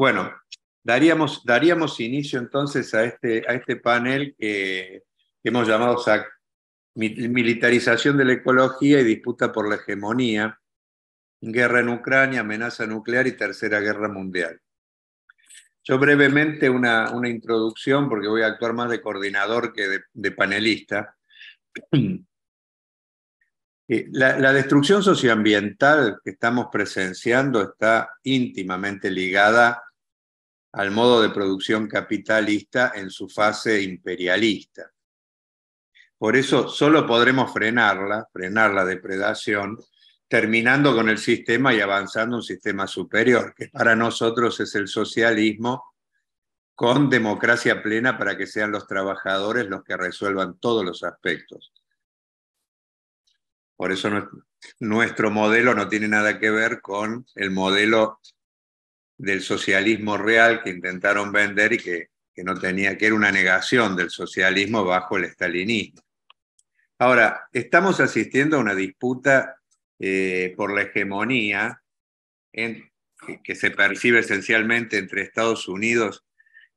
Bueno, daríamos, daríamos inicio entonces a este, a este panel que hemos llamado militarización de la ecología y disputa por la hegemonía, guerra en Ucrania, amenaza nuclear y tercera guerra mundial. Yo brevemente una, una introducción, porque voy a actuar más de coordinador que de, panelista. Eh, la, la, destrucción socioambiental que estamos presenciando está íntimamente ligada al modo de producción capitalista en su fase imperialista. Por eso solo podremos frenarla, frenar la depredación, terminando con el sistema y avanzando un sistema superior, que para nosotros es el socialismo con democracia plena para que sean los trabajadores los que resuelvan todos los aspectos. Por eso nuestro modelo no tiene nada que ver con el modelo del socialismo real que intentaron vender y que, no tenía, que era una negación del socialismo bajo el estalinismo. Ahora, estamos asistiendo a una disputa eh, por la hegemonía que se percibe esencialmente entre Estados Unidos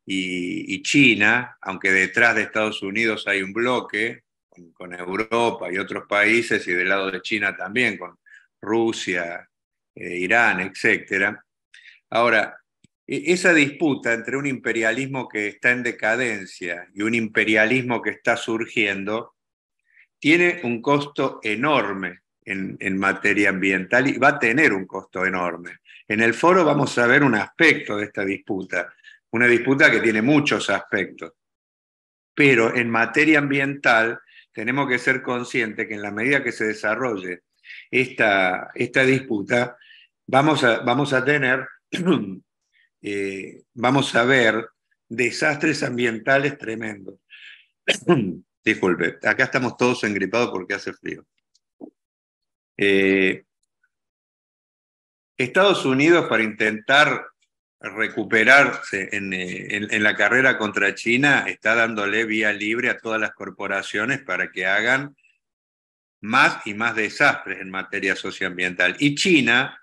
y, China, aunque detrás de Estados Unidos hay un bloque con, Europa y otros países y del lado de China también, con Rusia, eh, Irán, etcétera. Ahora, e-, esa disputa entre un imperialismo que está en decadencia y un imperialismo que está surgiendo tiene un costo enorme en, materia ambiental y va a tener un costo enorme. En el foro vamos a ver un aspecto de esta disputa, una disputa que tiene muchos aspectos, pero en materia ambiental tenemos que ser conscientes que en la medida que se desarrolle esta, disputa, vamos a tener Eh, vamos a ver desastres ambientales tremendos. Disculpe, acá estamos todos engripados porque hace frío. Eh, Estados Unidos para intentar recuperarse eh, en, la carrera contra China está dándole vía libre a todas las corporaciones para que hagan más y más desastres en materia socioambiental. Y China,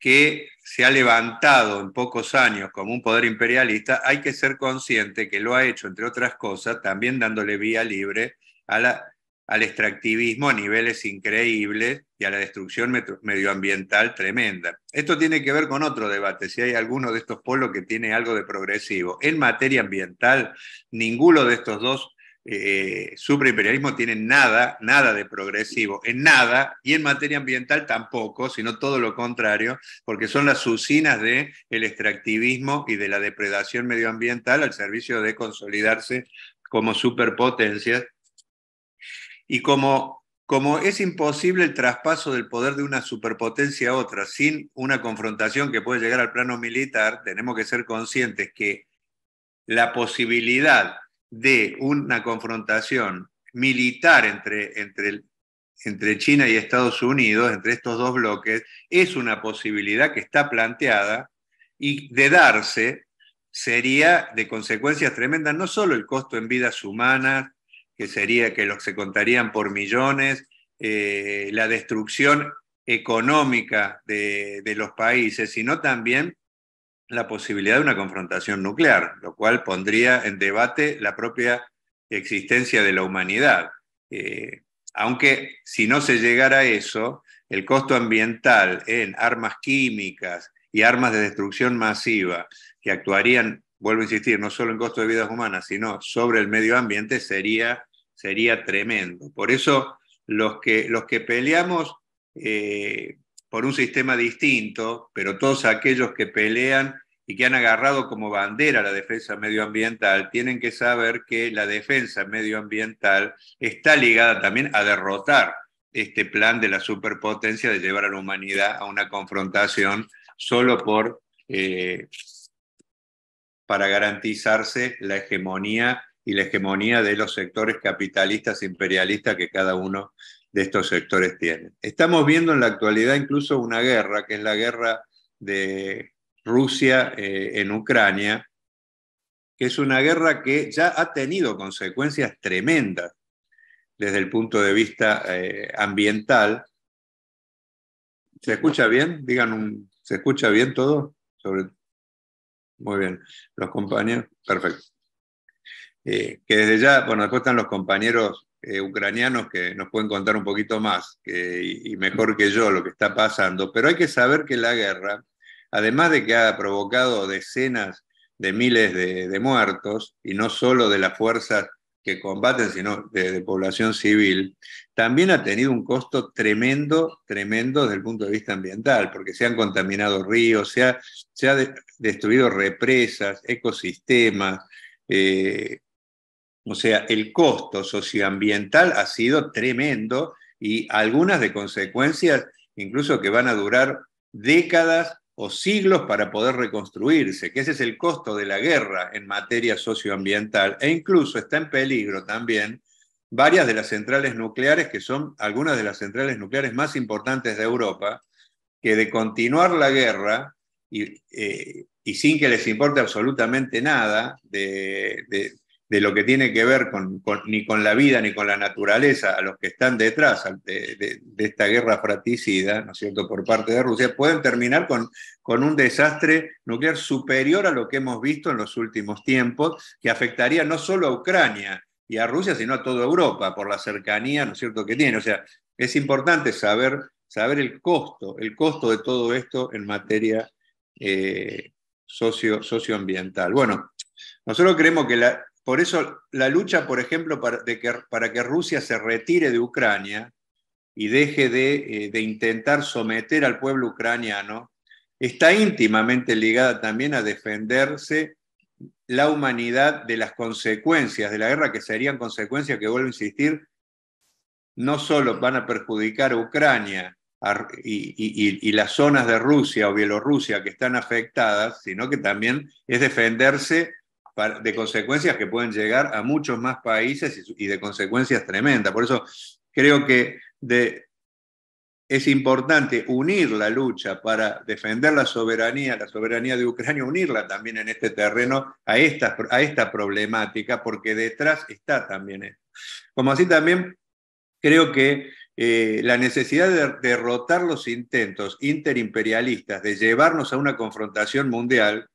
que se ha levantado en pocos años como un poder imperialista, hay que ser consciente que lo ha hecho, entre otras cosas, también dándole vía libre al extractivismo a niveles increíbles y a la destrucción medioambiental tremenda. Esto tiene que ver con otro debate, si hay alguno de estos polos que tiene algo de progresivo. En materia ambiental, ninguno de estos dos eh, superimperialismo tiene nada, nada de progresivo, en nada, y en materia ambiental tampoco, sino todo lo contrario, porque son las usinas del el extractivismo y de la depredación medioambiental al servicio de consolidarse como superpotencias. Y como, como es imposible el traspaso del poder de una superpotencia a otra sin una confrontación que puede llegar al plano militar, tenemos que ser conscientes que la posibilidad de una confrontación militar entre, entre, entre China y Estados Unidos, entre estos dos bloques, es una posibilidad que está planteada y de darse sería de consecuencias tremendas, no solo el costo en vidas humanas, que sería que los, se contarían por millones, eh, la destrucción económica de, de, los países, sino también la posibilidad de una confrontación nuclear, lo cual pondría en debate la propia existencia de la humanidad. Eh, aunque si no se llegara a eso, el costo ambiental en armas químicas y armas de destrucción masiva que actuarían, vuelvo a insistir, no solo en costo de vidas humanas, sino sobre el medio ambiente sería, sería tremendo. Por eso los que, los que peleamos eh, por un sistema distinto, pero todos aquellos que pelean y que han agarrado como bandera la defensa medioambiental, tienen que saber que la defensa medioambiental está ligada también a derrotar este plan de la superpotencia de llevar a la humanidad a una confrontación solo por eh, para garantizarse la hegemonía y la hegemonía de los sectores capitalistas e imperialistas que cada uno de estos sectores tienen. Estamos viendo en la actualidad incluso una guerra, que es la guerra de Rusia eh, en Ucrania, que es una guerra que ya ha tenido consecuencias tremendas desde el punto de vista eh, ambiental. ¿Se escucha bien? Digan, un, ¿se escucha bien todo? Muy bien, los compañeros, perfecto. Eh, que desde ya, bueno, después están los compañeros eh, ucranianos que nos pueden contar un poquito más y mejor que yo lo que está pasando, pero hay que saber que la guerra, además de que ha provocado decenas de miles de, muertos, y no solo de las fuerzas que combaten, sino de, población civil, también ha tenido un costo tremendo, tremendo desde el punto de vista ambiental, porque se han contaminado ríos, se ha, destruido represas, ecosistemas, eh, o sea, el costo socioambiental ha sido tremendo y algunas de consecuencias incluso que van a durar décadas o siglos para poder reconstruirse, que ese es el costo de la guerra en materia socioambiental e incluso está en peligro también varias de las centrales nucleares, que son algunas de las centrales nucleares más importantes de Europa, que de continuar la guerra y, eh, sin que les importe absolutamente nada de, de lo que tiene que ver con, ni con la vida ni con la naturaleza, a los que están detrás de, esta guerra fratricida, ¿no es cierto?, por parte de Rusia, pueden terminar con, con, un desastre nuclear superior a lo que hemos visto en los últimos tiempos, que afectaría no solo a Ucrania y a Rusia, sino a toda Europa, por la cercanía, ¿no es cierto?, que tiene. O sea, es importante saber, saber el costo, el costo de todo esto en materia eh, socio, socioambiental. Bueno, nosotros creemos que la, por eso la lucha, por ejemplo, para, que, Rusia se retire de Ucrania y deje eh, de, intentar someter al pueblo ucraniano, está íntimamente ligada también a defenderse la humanidad de las consecuencias de la guerra, que serían consecuencias que, vuelvo a insistir, no solo van a perjudicar a Ucrania y, las zonas de Rusia o Bielorrusia que están afectadas, sino que también es defenderse de consecuencias que pueden llegar a muchos más países y de consecuencias tremendas. Por eso creo que es importante unir la lucha para defender la soberanía, la soberanía de Ucrania, unirla también en este terreno a esta, a esta problemática, porque detrás está también esto. Como así también creo que eh, la necesidad de derrotar los intentos interimperialistas de llevarnos a una confrontación mundial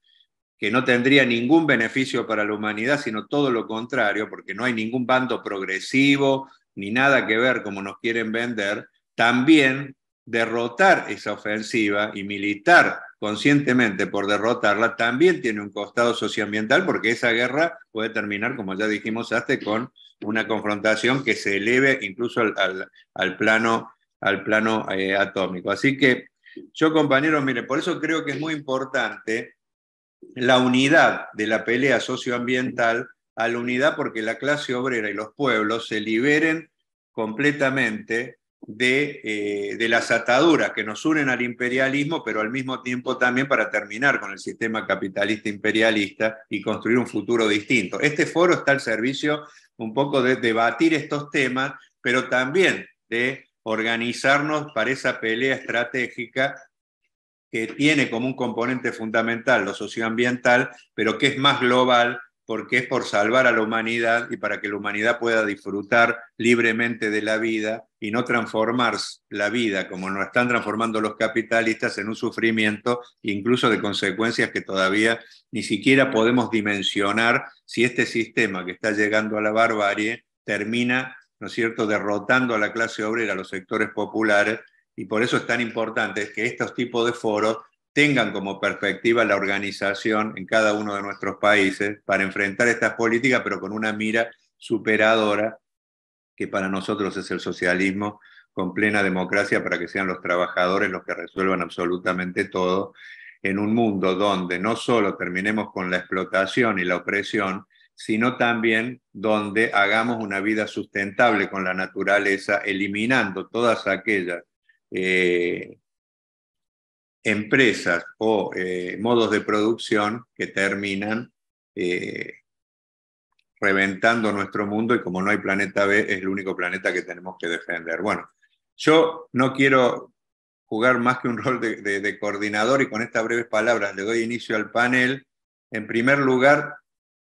que no tendría ningún beneficio para la humanidad, sino todo lo contrario, porque no hay ningún bando progresivo ni nada que ver como nos quieren vender, también derrotar esa ofensiva y militar conscientemente por derrotarla también tiene un costado socioambiental porque esa guerra puede terminar, como ya dijimos hace con una confrontación que se eleve incluso al, plano, al plano eh, atómico. Así que yo, compañeros, mire, por eso creo que es muy importante la unidad de la pelea socioambiental a la unidad porque la clase obrera y los pueblos se liberen completamente eh, de, las ataduras que nos unen al imperialismo, pero al mismo tiempo también para terminar con el sistema capitalista imperialista y construir un futuro distinto. Este foro está al servicio un poco de debatir estos temas, pero también de organizarnos para esa pelea estratégica que tiene como un componente fundamental lo socioambiental, pero que es más global porque es por salvar a la humanidad y para que la humanidad pueda disfrutar libremente de la vida y no transformar la vida como nos están transformando los capitalistas en un sufrimiento, incluso de consecuencias que todavía ni siquiera podemos dimensionar si este sistema que está llegando a la barbarie termina, ¿no es cierto?, derrotando a la clase obrera, a los sectores populares y por eso es tan importante que estos tipos de foros tengan como perspectiva la organización en cada uno de nuestros países para enfrentar estas políticas, pero con una mira superadora, que para nosotros es el socialismo, con plena democracia para que sean los trabajadores los que resuelvan absolutamente todo, en un mundo donde no solo terminemos con la explotación y la opresión, sino también donde hagamos una vida sustentable con la naturaleza, eliminando todas aquellas eh, empresas o eh, modos de producción que terminan eh, reventando nuestro mundo y como no hay planeta B, es el único planeta que tenemos que defender. Bueno, yo no quiero jugar más que un rol de, de coordinador y con estas breves palabras le doy inicio al panel. En primer lugar,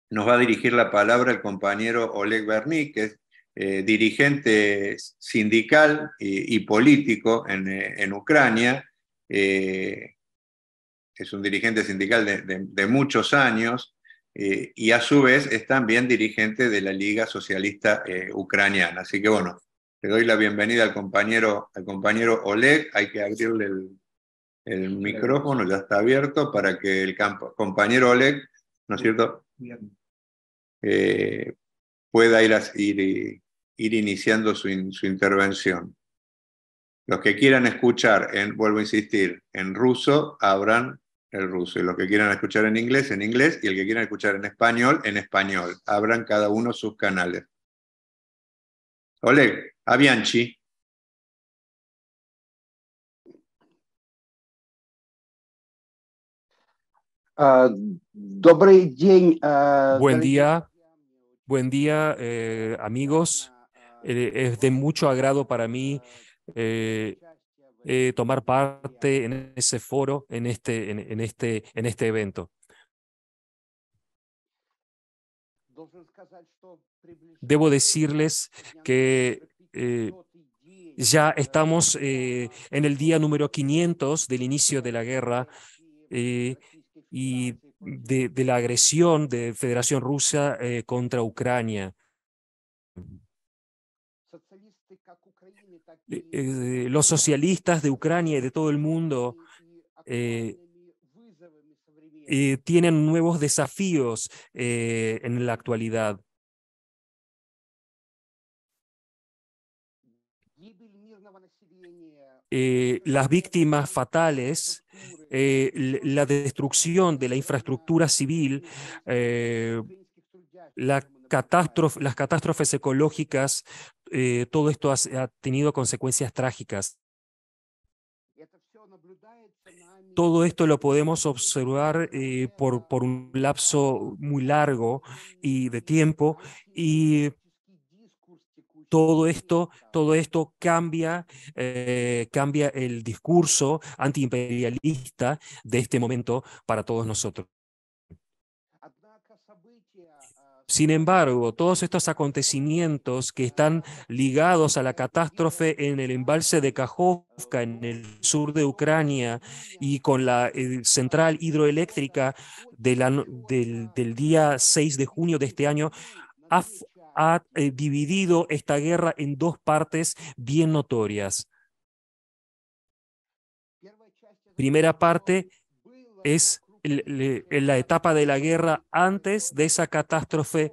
nos va a dirigir la palabra el compañero Oleg Berni, que es eh, dirigente sindical y, político en, eh, Ucrania, eh, es un dirigente sindical de, muchos años y a su vez es también dirigente de la Liga Socialista Ucraniana. Así que bueno, le doy la bienvenida al compañero, al compañero Oleg, hay que abrirle el, micrófono, ya está abierto para que el compañero Oleg, ¿no es cierto? pueda ir, a, ir, ir iniciando su, intervención. Los que quieran escuchar, en, vuelvo a insistir, en ruso, abran el ruso. Y los que quieran escuchar en inglés, en inglés. Y el que quieran escuchar en español, en español. Abran cada uno sus canales. Oleg, Abianchi. Ah, ah, buen día, buen eh, día, amigos. Eh, es de mucho agrado para mí eh, eh, tomar parte en ese foro, en este, en, este, en este evento. Debo decirles que ya estamos en el día número 500 del inicio de la guerra y de, la agresión de Federación Rusa contra Ucrania. Eh, los socialistas de Ucrania y de todo el mundo eh, eh, tienen nuevos desafíos en la actualidad. las víctimas fatales, la destrucción de la infraestructura civil, las catástrofes ecológicas eh, todo esto ha, tenido consecuencias trágicas. Todo esto lo podemos observar eh, por, un lapso muy largo y de tiempo y todo esto, todo esto cambia, eh, cambia el discurso antiimperialista de este momento para todos nosotros. Sin embargo, todos estos acontecimientos que están ligados a la catástrofe en el embalse de Kajovka en el sur de Ucrania y con la central hidroeléctrica del, día 6 de junio de este año, ha, eh, dividido esta guerra en dos partes bien notorias. Primera parte es la etapa de la guerra antes de esa catástrofe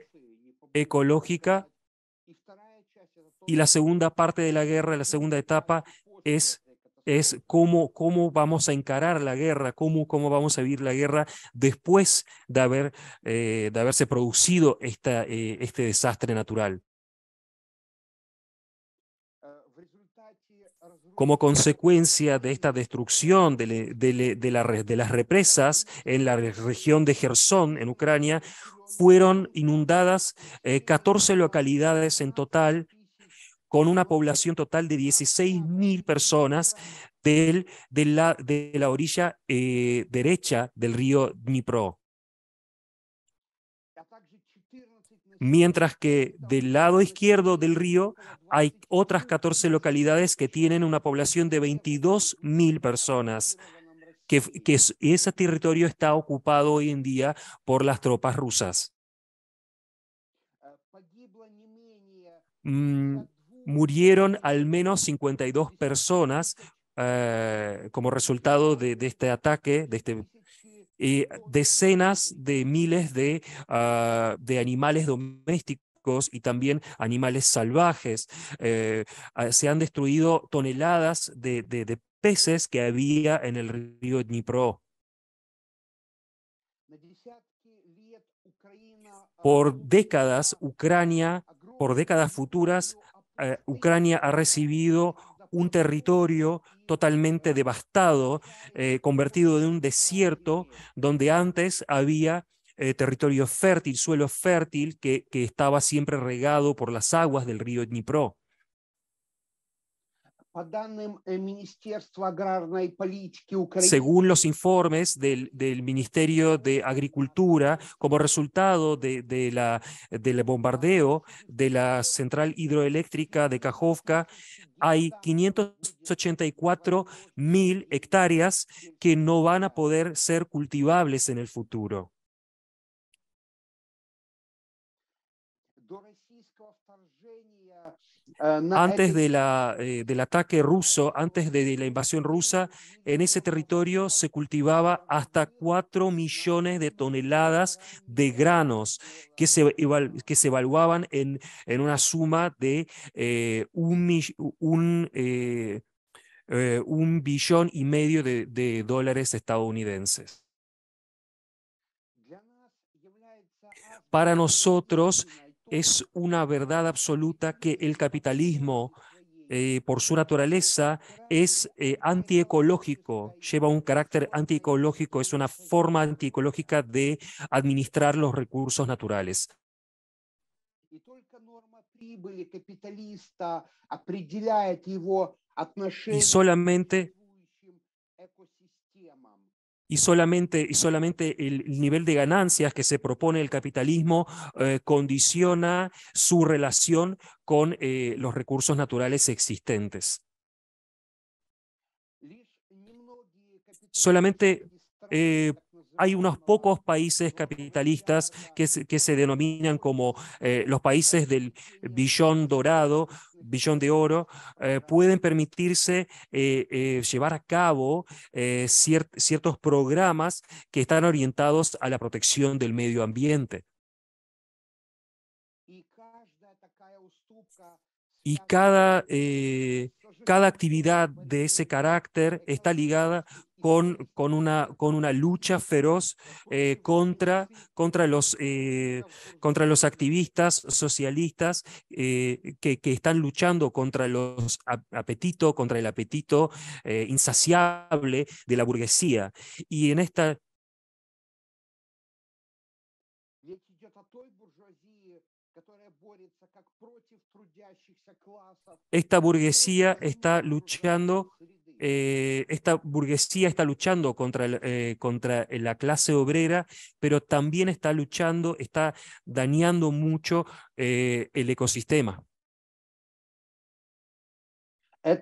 ecológica y la segunda parte de la guerra, la segunda etapa es es cómo, cómo vamos a encarar la guerra, cómo, cómo vamos a vivir la guerra después de, haber, eh, de haberse producido esta, eh, este desastre natural. Como consecuencia de esta destrucción de, las represas en la región de Gerson, en Ucrania, fueron inundadas 14 eh, localidades en total, con una población total de 16.000 personas de, la, orilla eh, derecha del río Dnipro. mientras que del lado izquierdo del río hay otras 14 localidades que tienen una población de mil personas, que, que ese territorio está ocupado hoy en día por las tropas rusas. Mm, murieron al menos 52 personas eh, como resultado de, de, este ataque, de este eh, decenas de miles ah, de, animales domésticos y también animales salvajes. Eh, ah, se han destruido toneladas de, peces que había en el río Dnipro. Por décadas, Ucrania, por décadas futuras, eh, Ucrania ha recibido un territorio totalmente devastado, eh, convertido en un desierto donde antes había eh, territorio fértil, suelo fértil que, que, estaba siempre regado por las aguas del río Dnipro. Э, Según los informes del, Ministerio de Agricultura, como resultado de, la, del bombardeo de la central hidroeléctrica de Kajovka, hay 584 mil hectáreas que no van a poder ser cultivables en el futuro. Ah, antes de la, eh, del ataque ruso, antes de, la invasión rusa, en ese territorio se cultivaba hasta 4 millones de toneladas de granos que se, que se evaluaban en, en una suma de eh, un, un, eh, un, billón y medio de, de dólares estadounidenses. Para nosotros, es una verdad absoluta que el capitalismo, eh, por su naturaleza, es eh, antiecológico, lleva un carácter antiecológico, es una forma antiecológica de administrar los recursos naturales. Y solamente y solamente, y solamente el, nivel de ganancias que se propone el capitalismo eh, condiciona su relación con eh, los recursos naturales existentes. Solamente eh, hay unos pocos países capitalistas que se, denominan como eh, los países del billón dorado, billón de oro, eh, pueden permitirse eh, llevar a cabo ciertos programas que están orientados a la protección del medio ambiente. Y cada cada actividad de ese carácter está ligada con, con, una, con una lucha feroz eh, contra, contra, los, eh, contra los activistas socialistas eh, que, están luchando contra los apetitos, contra el apetito insaciable de la burguesía. Y en esta Esta burguesía está luchando eh, esta burguesía está luchando contra, eh, contra, eh, la clase obrera, pero también está luchando, está dañando mucho el ecosistema. Э,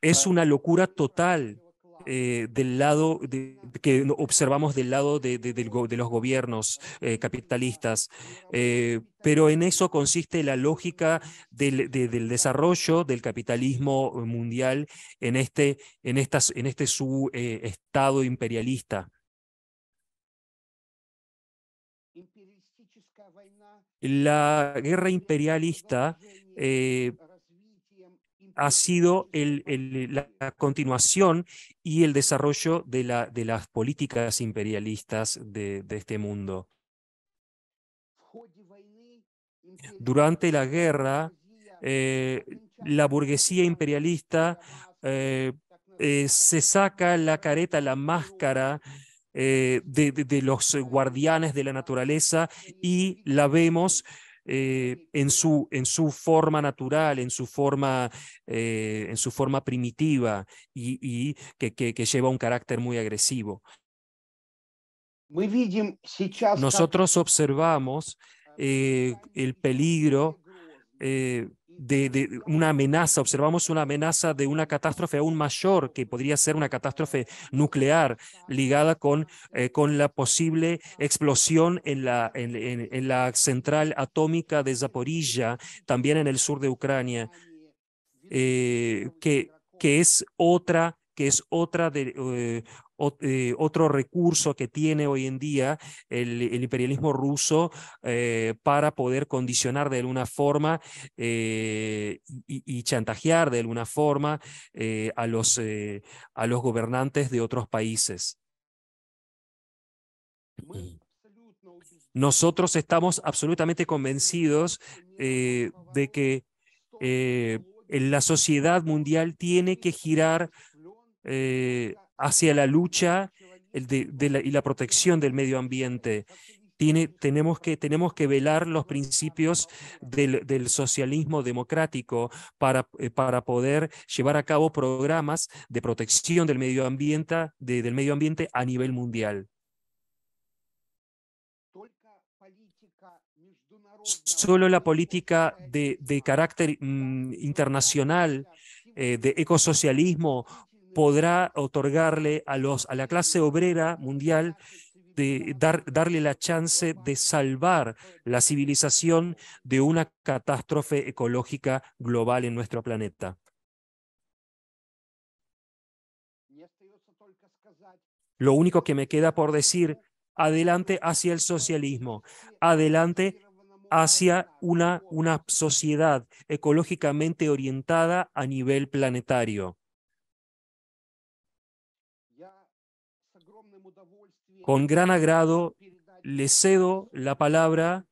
es una locura total. Eh, del lado que observamos del lado de, los gobiernos eh, capitalistas, eh, pero en eso consiste la lógica del, desarrollo del capitalismo mundial en este, en estas, en este su estado imperialista. La guerra imperialista ha sido la continuación y el desarrollo de, las políticas imperialistas de, este mundo. Durante la guerra, eh, la burguesía imperialista eh, eh, se saca la careta, la máscara de, de, los guardianes de la naturaleza y la vemos eh, en, su, en su forma natural, en su forma, eh, en su forma primitiva y, que, lleva un carácter muy agresivo. Nosotros observamos eh, el peligro de, una amenaza, observamos una amenaza de una catástrofe aún mayor, que podría ser una catástrofe nuclear ligada con, eh, con la posible explosión en la, en, la central atómica de Zaporilla, también en el sur de Ucrania, eh, que, que es otra que es otra de, eh, eh, otro recurso que tiene hoy en día el, imperialismo ruso eh, para poder condicionar de alguna forma y, chantajear de alguna forma a, los, a los gobernantes de otros países. Nosotros estamos absolutamente convencidos de que la sociedad mundial tiene que girar eh, hacia la lucha y la protección del medio ambiente. Tiene, tenemos, que, tenemos que velar los principios del, socialismo democrático para, eh, para poder llevar a cabo programas de protección del medio ambiente, del medio ambiente a nivel mundial. Solo la política de, carácter mm, internacional eh, de ecosocialismo podrá otorgarle a, los, a la clase obrera mundial de darle la chance de salvar la civilización de una catástrofe ecológica global en nuestro planeta. Lo único que me queda por decir, adelante hacia el socialismo, adelante hacia una, una sociedad ecológicamente orientada a nivel planetario. Con gran agrado le cedo la palabra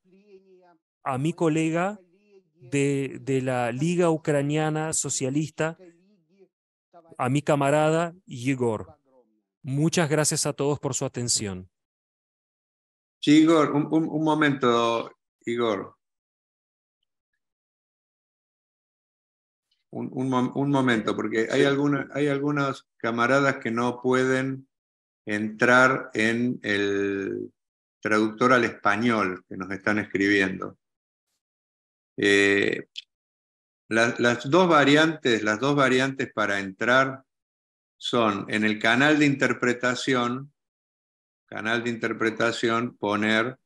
a mi colega de, la Liga Ucraniana Socialista, a mi camarada Igor. Muchas gracias a todos por su atención. Sí, Igor, un, momento, Igor. Un, momento, porque hay, algunas hay algunos camaradas que no pueden entrar en el traductor al español que nos están escribiendo. Eh, las, dos variantes, las dos variantes para entrar son en el canal de interpretación, canal de interpretación, poner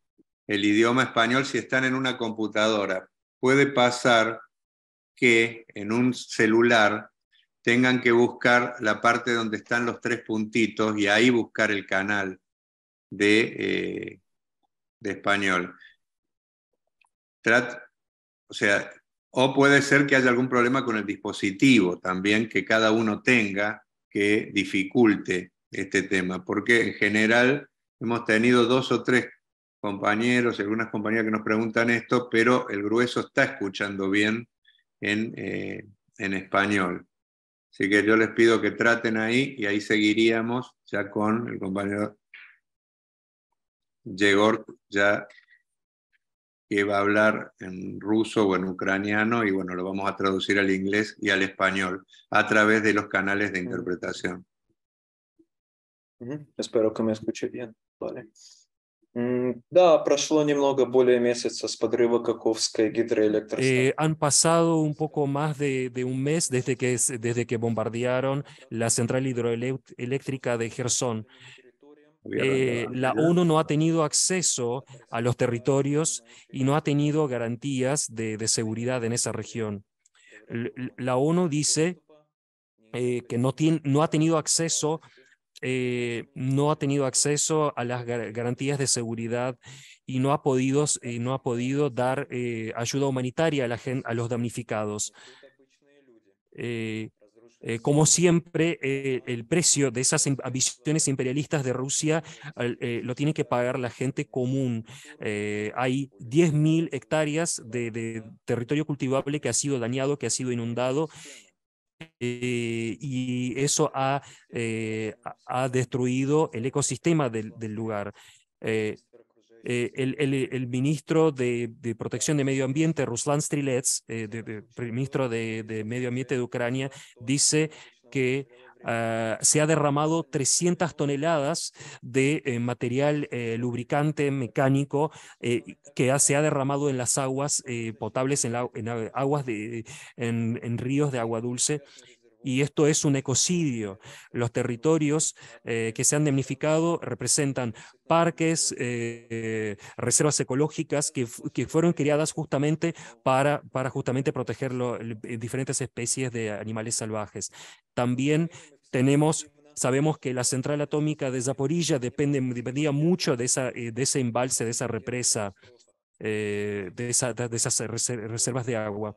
el idioma español si están en una computadora. Puede pasar que en un celular tengan que buscar la parte donde están los tres puntitos y ahí buscar el canal de, eh, de español. o sea, o puede ser que haya algún problema con el dispositivo también que cada uno tenga que dificulte este tema, porque en general hemos tenido dos o tres compañeros y algunas compañeras que nos preguntan esto, pero el grueso está escuchando bien en eh, español. Así que yo les pido que traten ahí y ahí seguiríamos ya con el compañero Yegor, ya que va a hablar en ruso o en ucraniano y bueno, lo vamos a traducir al inglés y al español a través de los canales de interpretación. Espero que me escuche bien. Vale. Э, han pasado un poco más de, de un mes desde que, desde que bombardearon la central hidroeléctrica de Gerson. Eh, la ONU no ha tenido acceso a los territorios y no ha tenido garantías de, de seguridad en esa región. La ONU dice eh, que no, tiene, no ha tenido acceso eh, no ha tenido acceso a las garantías de seguridad y no ha podido, eh, no ha podido dar eh, ayuda humanitaria a, la a los damnificados. como siempre, el precio de esas ambiciones imperialistas de Rusia lo tiene que pagar la gente común. hay 10.000 hectáreas de territorio cultivable que ha sido dañado, que ha sido inundado eh, y eso ha, eh, ha, destruido el ecosistema del, lugar. Eh, el, ministro de, Protección de Medio Ambiente, Ruslan Strilets, de, de, ministro de, Medio Ambiente de Ucrania, dice que Ah, se ha derramado 300 toneladas de eh, material eh, lubricante mecánico eh, que se ha derramado en las aguas potables, en, aguas de, en, ríos de agua dulce y esto es un ecocidio. Los territorios eh, que se han damnificado representan parques, eh, reservas ecológicas que, fueron creadas justamente para, para justamente proteger eh, diferentes especies de animales salvajes. También tenemos Sabemos que la central atómica de Zaporilla depende, dependía mucho de, esa, de ese embalse, de esa represa, de esas reservas de agua.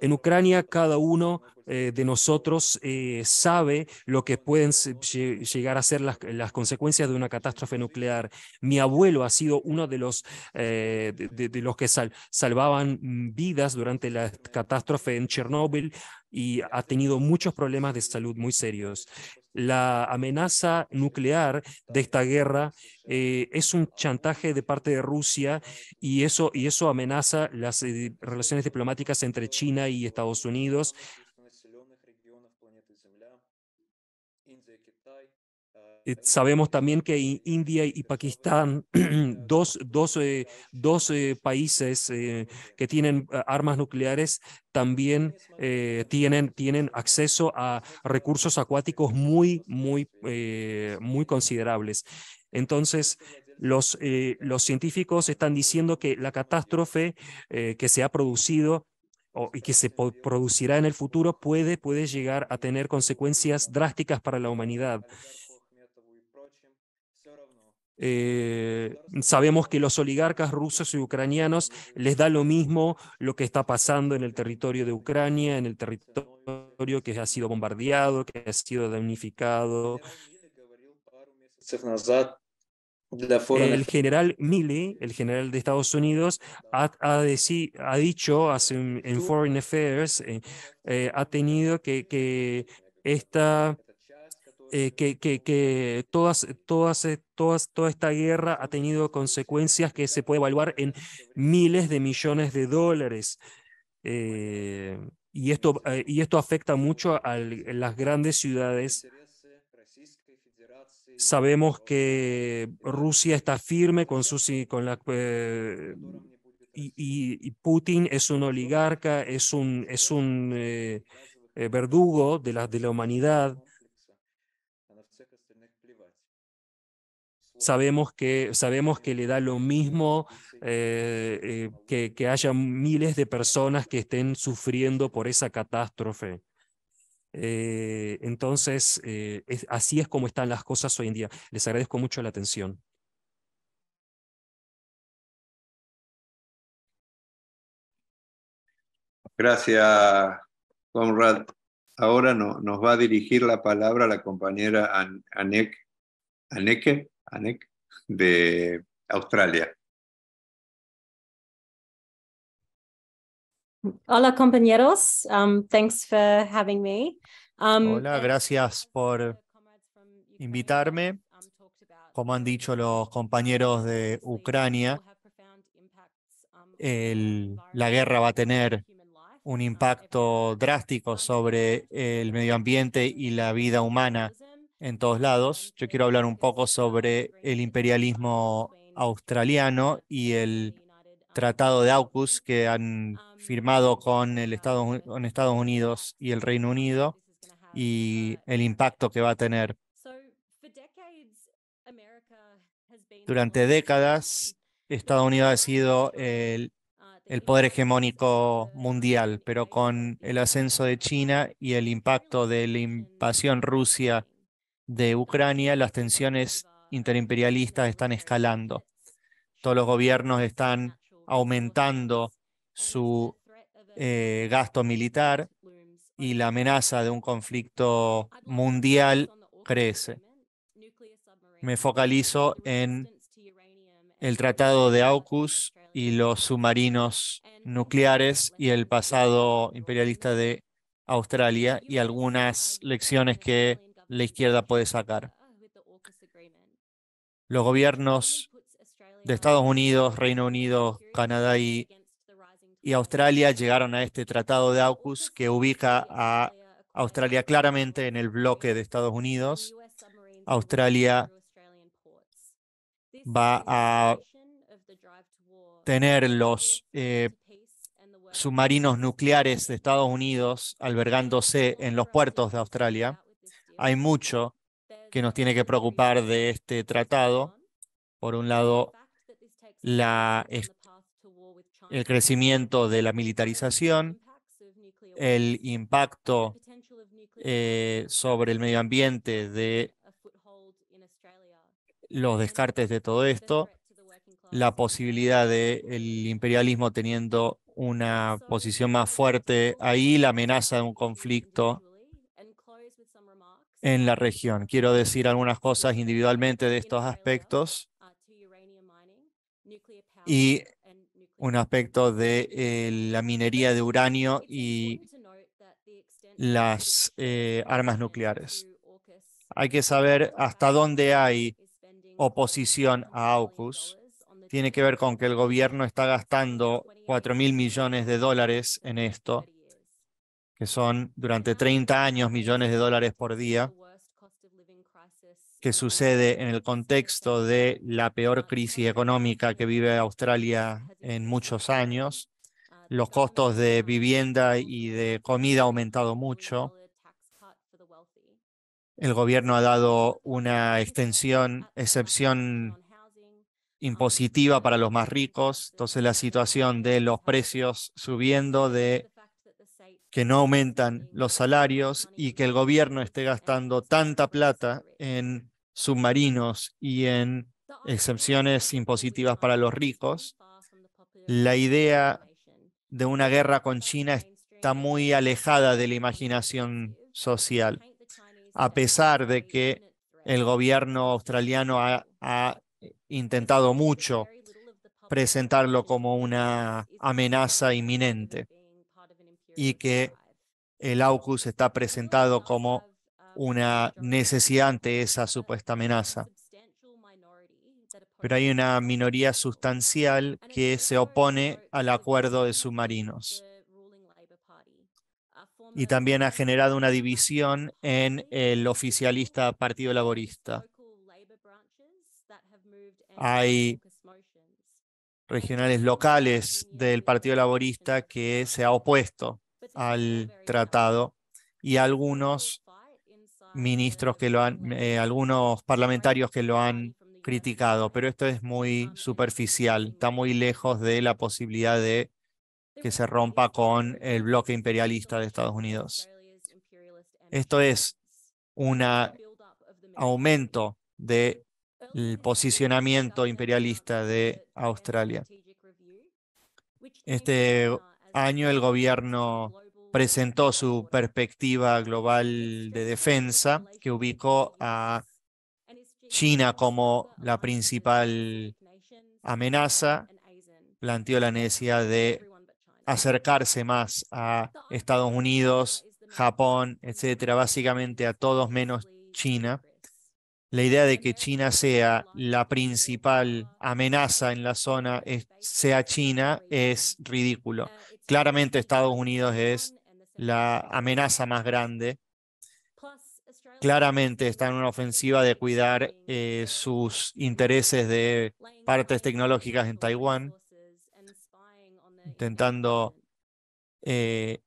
En Ucrania cada uno eh, de nosotros eh, sabe lo que pueden llegar a ser las, consecuencias de una catástrofe nuclear. Mi abuelo ha sido uno de los, eh, de, los que salvaban vidas durante la catástrofe en Chernóbil y ha tenido muchos problemas de salud muy serios la amenaza nuclear de esta guerra eh, es un chantaje de parte de Rusia y eso, y eso amenaza las eh, relaciones diplomáticas entre China y Estados Unidos sabemos también que India y Pakistán, dos, dos, eh, dos eh, países eh, que tienen armas nucleares, también tienen, tienen acceso a recursos acuáticos muy, muy, muy considerables. Entonces, los, los científicos están diciendo que la catástrofe que se ha producido y que se producirá en el futuro puede, puede llegar a tener consecuencias drásticas para la humanidad. Eh, sabemos que los oligarcas rusos y ucranianos les da lo mismo lo que está pasando en el territorio de Ucrania, en el territorio que ha sido bombardeado, que ha sido damnificado. El general Milley, el general de Estados Unidos, ha, dicho en Foreign Affairs, eh, eh, ha tenido que esta eh, que, todas, todas, eh, todas, toda esta guerra ha tenido consecuencias que se puede evaluar en miles de millones de dólares. Eh, y, esto, y esto afecta mucho a las grandes ciudades. Sabemos que Rusia está firme con, sus, con la, y, Putin es un oligarca, es un, es un verdugo de la, de la humanidad sabemos que, sabemos que le da lo mismo eh, eh, que, haya miles de personas que estén sufriendo por esa catástrofe. Eh, entonces, así es como están las cosas hoy en día. Les agradezco mucho la atención. Gracias, Conrad. Ahora nos va a dirigir la palabra la compañera An Aneke de Australia. Hola compañeros, um, thanks for having me. Um, gracias por invitarme. Um, Como han dicho los compañeros de Ucrania, la guerra va a tener un impacto drástico sobre el medio ambiente y la vida humana en todos lados. Yo quiero hablar un poco sobre el imperialismo australiano y el tratado de AUKUS que han firmado con, el Estados Unidos y el Reino Unido y el impacto que va a tener. Durante décadas, Estados Unidos ha sido el, el poder hegemónico mundial, pero con el ascenso de China y el impacto de la invasión Rusia de Ucrania, las tensiones interimperialistas están escalando. Todos los gobiernos están aumentando su eh, gasto militar y la amenaza de un conflicto mundial crece. Me focalizo en el Tratado de AUKUS y los submarinos nucleares y el pasado imperialista de Australia y algunas lecciones que la izquierda puede sacar. Ah, los gobiernos de Estados Unidos, Reino Unido, Canadá y, y Australia llegaron a este tratado de AUKUS que ubica a Australia claramente en el bloque de Estados Unidos. Australia va a tener los eh, submarinos nucleares de Estados Unidos albergándose en los puertos de Australia. Hay mucho que nos tiene que preocupar de este tratado. Por un lado, el crecimiento de la militarización, el impacto eh, sobre el medio ambiente de los descartes de todo esto, la posibilidad de el imperialismo teniendo una posición más fuerte ahí, la amenaza de un conflicto en la región. Quiero decir algunas cosas individualmente de estos aspectos y un aspecto de eh, la minería de uranio y las eh, armas nucleares. Hay que saber hasta dónde hay oposición a AUKUS. Tiene que ver con que el gobierno está gastando 4 mil millones de dólares en esto que son durante 30 años millones de dólares por día, que sucede en el contexto de la peor crisis económica que vive Australia en muchos años. Los costos de vivienda y de comida han aumentado mucho. El gobierno ha dado una extensión, excepción impositiva para los más ricos. Entonces la situación de los precios subiendo, de que no aumentan los salarios y que el gobierno esté gastando tanta plata en submarinos y en excepciones impositivas para los ricos, la idea de una guerra con China está muy alejada de la imaginación social, a pesar de que el gobierno australiano ha, ha intentado mucho presentarlo como una amenaza inminente y que el aucus está presentado como una necesidad ante esa supuesta amenaza. Pero hay una minoría sustancial que se opone al acuerdo de submarinos. Y también ha generado una división en el oficialista Partido Laborista. Hay regionales locales del Partido Laborista que se ha opuesto al tratado y algunos ministros que lo han, eh, algunos parlamentarios que lo han criticado, pero esto es muy superficial, está muy lejos de la posibilidad de que se rompa con el bloque imperialista de Estados Unidos. Esto es un aumento del posicionamiento imperialista de Australia. Este año el gobierno presentó su perspectiva global de defensa, que ubicó a China como la principal amenaza, planteó la necesidad de acercarse más a Estados Unidos, Japón, etcétera, básicamente a todos menos China. La idea de que China sea la principal amenaza en la zona, sea China, es ridículo. Claramente Estados Unidos es la amenaza más grande. Claramente está en una ofensiva de cuidar eh, sus intereses de partes tecnológicas en Taiwán, intentando eh,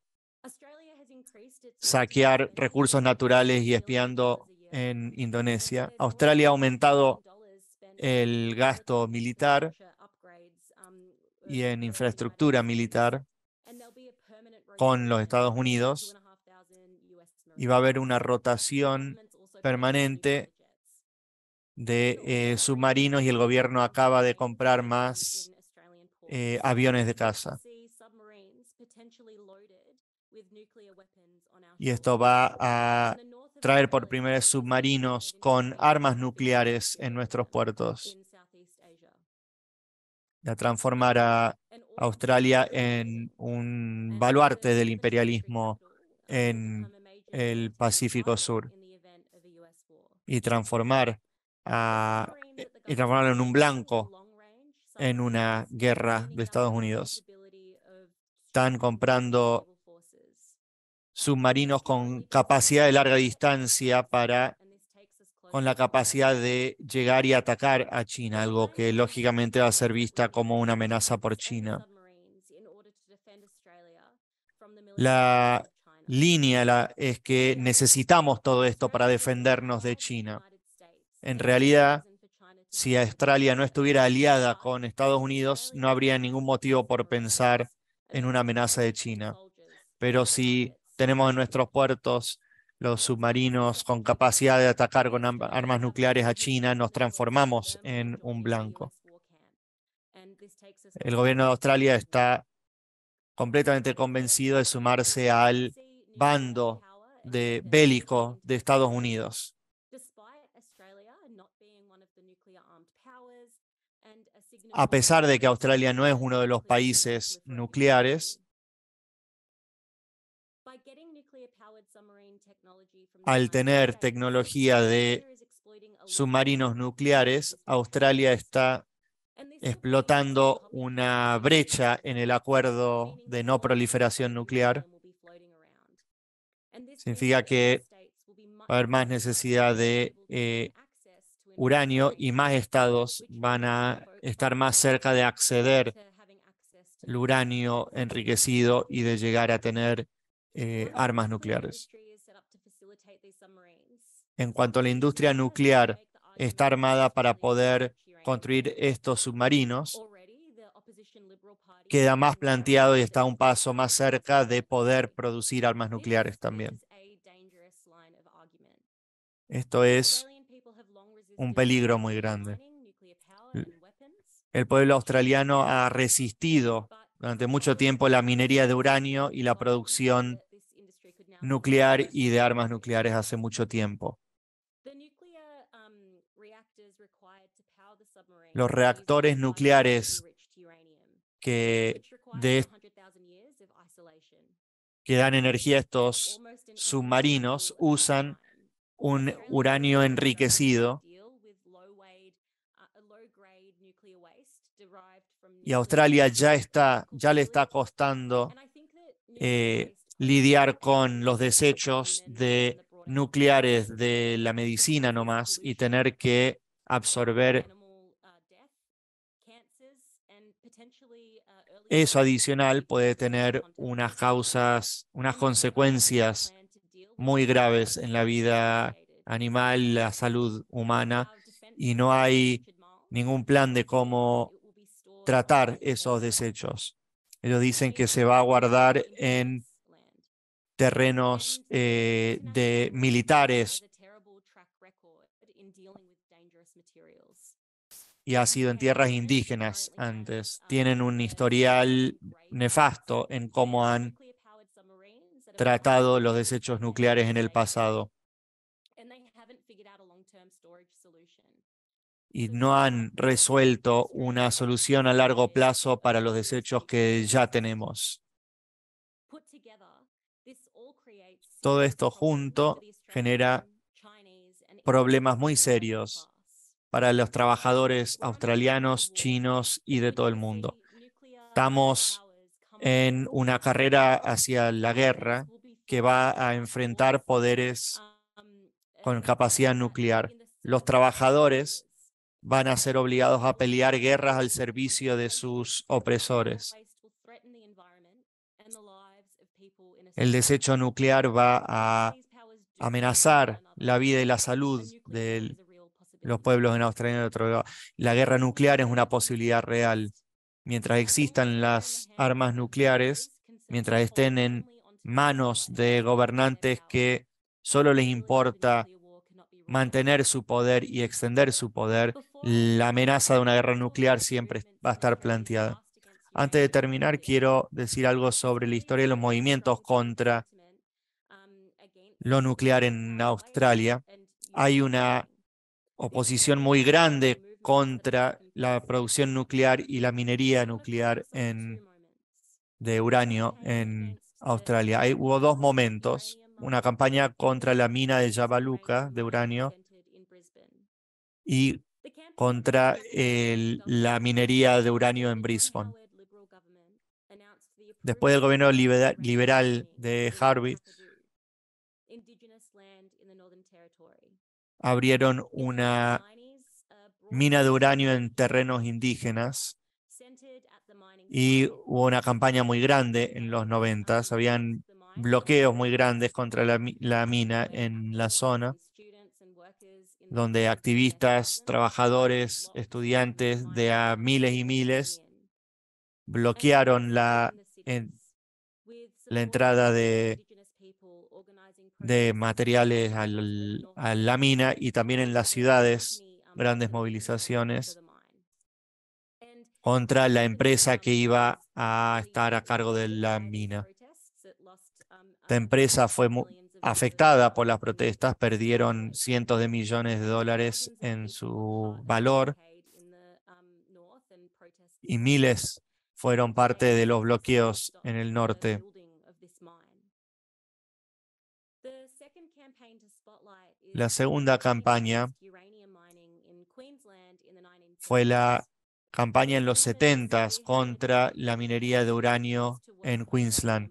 saquear recursos naturales y espiando en Indonesia. Australia ha aumentado el gasto militar um, y uh, en infraestructura militar con los Estados Unidos y va a haber una rotación permanente de eh, submarinos y el gobierno acaba de comprar más eh, aviones de caza. Y esto va a traer por primera submarinos con armas nucleares en nuestros puertos de transformar a Australia en un baluarte del imperialismo en el Pacífico Sur y transformar a, y transformarlo en un blanco en una guerra de Estados Unidos. Están comprando submarinos con capacidad de larga distancia para con la capacidad de llegar y atacar a China, algo que lógicamente va a ser vista como una amenaza por China. La línea es que necesitamos todo esto para defendernos de China. En realidad, si Australia no estuviera aliada con Estados Unidos, no habría ningún motivo por pensar en una amenaza de China. Pero si tenemos en nuestros puertos los submarinos con capacidad de atacar con armas nucleares a China, nos transformamos en un blanco. El gobierno de Australia está completamente convencido de sumarse al bando de bélico de Estados Unidos. A pesar de que Australia no es uno de los países nucleares, al tener tecnología de submarinos nucleares, Australia está explotando una brecha en el acuerdo de no proliferación nuclear. Significa que va a haber más necesidad de eh, uranio y más estados van a estar más cerca de acceder al uranio enriquecido y de llegar a tener eh, armas nucleares en cuanto a la industria nuclear está armada para poder construir estos submarinos, queda más planteado y está un paso más cerca de poder producir armas nucleares también. Esto es un peligro muy grande. El pueblo australiano ha resistido durante mucho tiempo la minería de uranio y la producción nuclear y de armas nucleares hace mucho tiempo. los reactores nucleares que, de, que dan energía a estos submarinos usan un uranio enriquecido y Australia ya, está, ya le está costando eh, lidiar con los desechos de nucleares de la medicina nomás y tener que absorber Eso adicional puede tener unas causas, unas consecuencias muy graves en la vida animal, la salud humana, y no hay ningún plan de cómo tratar esos desechos. Ellos dicen que se va a guardar en terrenos eh, de militares y ha sido en tierras indígenas antes. Tienen un historial nefasto en cómo han tratado los desechos nucleares en el pasado. Y no han resuelto una solución a largo plazo para los desechos que ya tenemos. Todo esto junto genera problemas muy serios para los trabajadores australianos, chinos y de todo el mundo. Estamos en una carrera hacia la guerra que va a enfrentar poderes con capacidad nuclear. Los trabajadores van a ser obligados a pelear guerras al servicio de sus opresores. El desecho nuclear va a amenazar la vida y la salud del los pueblos en Australia y otro lado. La guerra nuclear es una posibilidad real. Mientras existan las armas nucleares, mientras estén en manos de gobernantes que solo les importa mantener su poder y extender su poder, la amenaza de una guerra nuclear siempre va a estar planteada. Antes de terminar, quiero decir algo sobre la historia de los movimientos contra lo nuclear en Australia. Hay una oposición muy grande contra la producción nuclear y la minería nuclear en, de uranio en Australia. Hay, hubo dos momentos, una campaña contra la mina de Jabaluca de uranio y contra la minería de uranio en Brisbane. Después del gobierno liberal de Harvey abrieron una mina de uranio en terrenos indígenas y hubo una campaña muy grande en los 90. Habían bloqueos muy grandes contra la, mina en la zona, donde activistas, trabajadores, estudiantes de a miles y miles bloquearon la, la entrada de de materiales a la mina y también en las ciudades, grandes movilizaciones contra la empresa que iba a estar a cargo de la mina. Esta empresa fue afectada por las protestas, perdieron cientos de millones de dólares en su valor y miles fueron parte de los bloqueos en el norte. La segunda campaña fue la campaña en los 70 contra la minería de uranio en Queensland.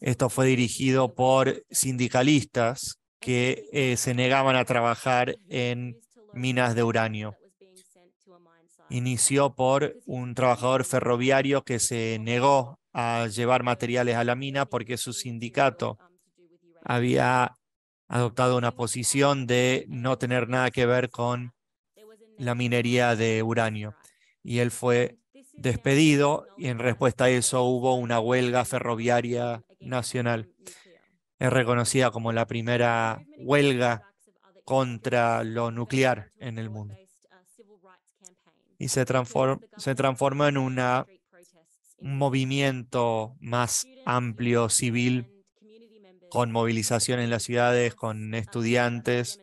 Esto fue dirigido por sindicalistas que eh, se negaban a trabajar en minas de uranio. Inició por un trabajador ferroviario que se negó a llevar materiales a la mina porque su sindicato había adoptado una posición de no tener nada que ver con la minería de uranio. Y él fue despedido y en respuesta a eso hubo una huelga ferroviaria nacional. Es reconocida como la primera huelga contra lo nuclear en el mundo. Y se, transforma se transformó en una, un movimiento más amplio civil con movilizaciones en las ciudades, con um, estudiantes,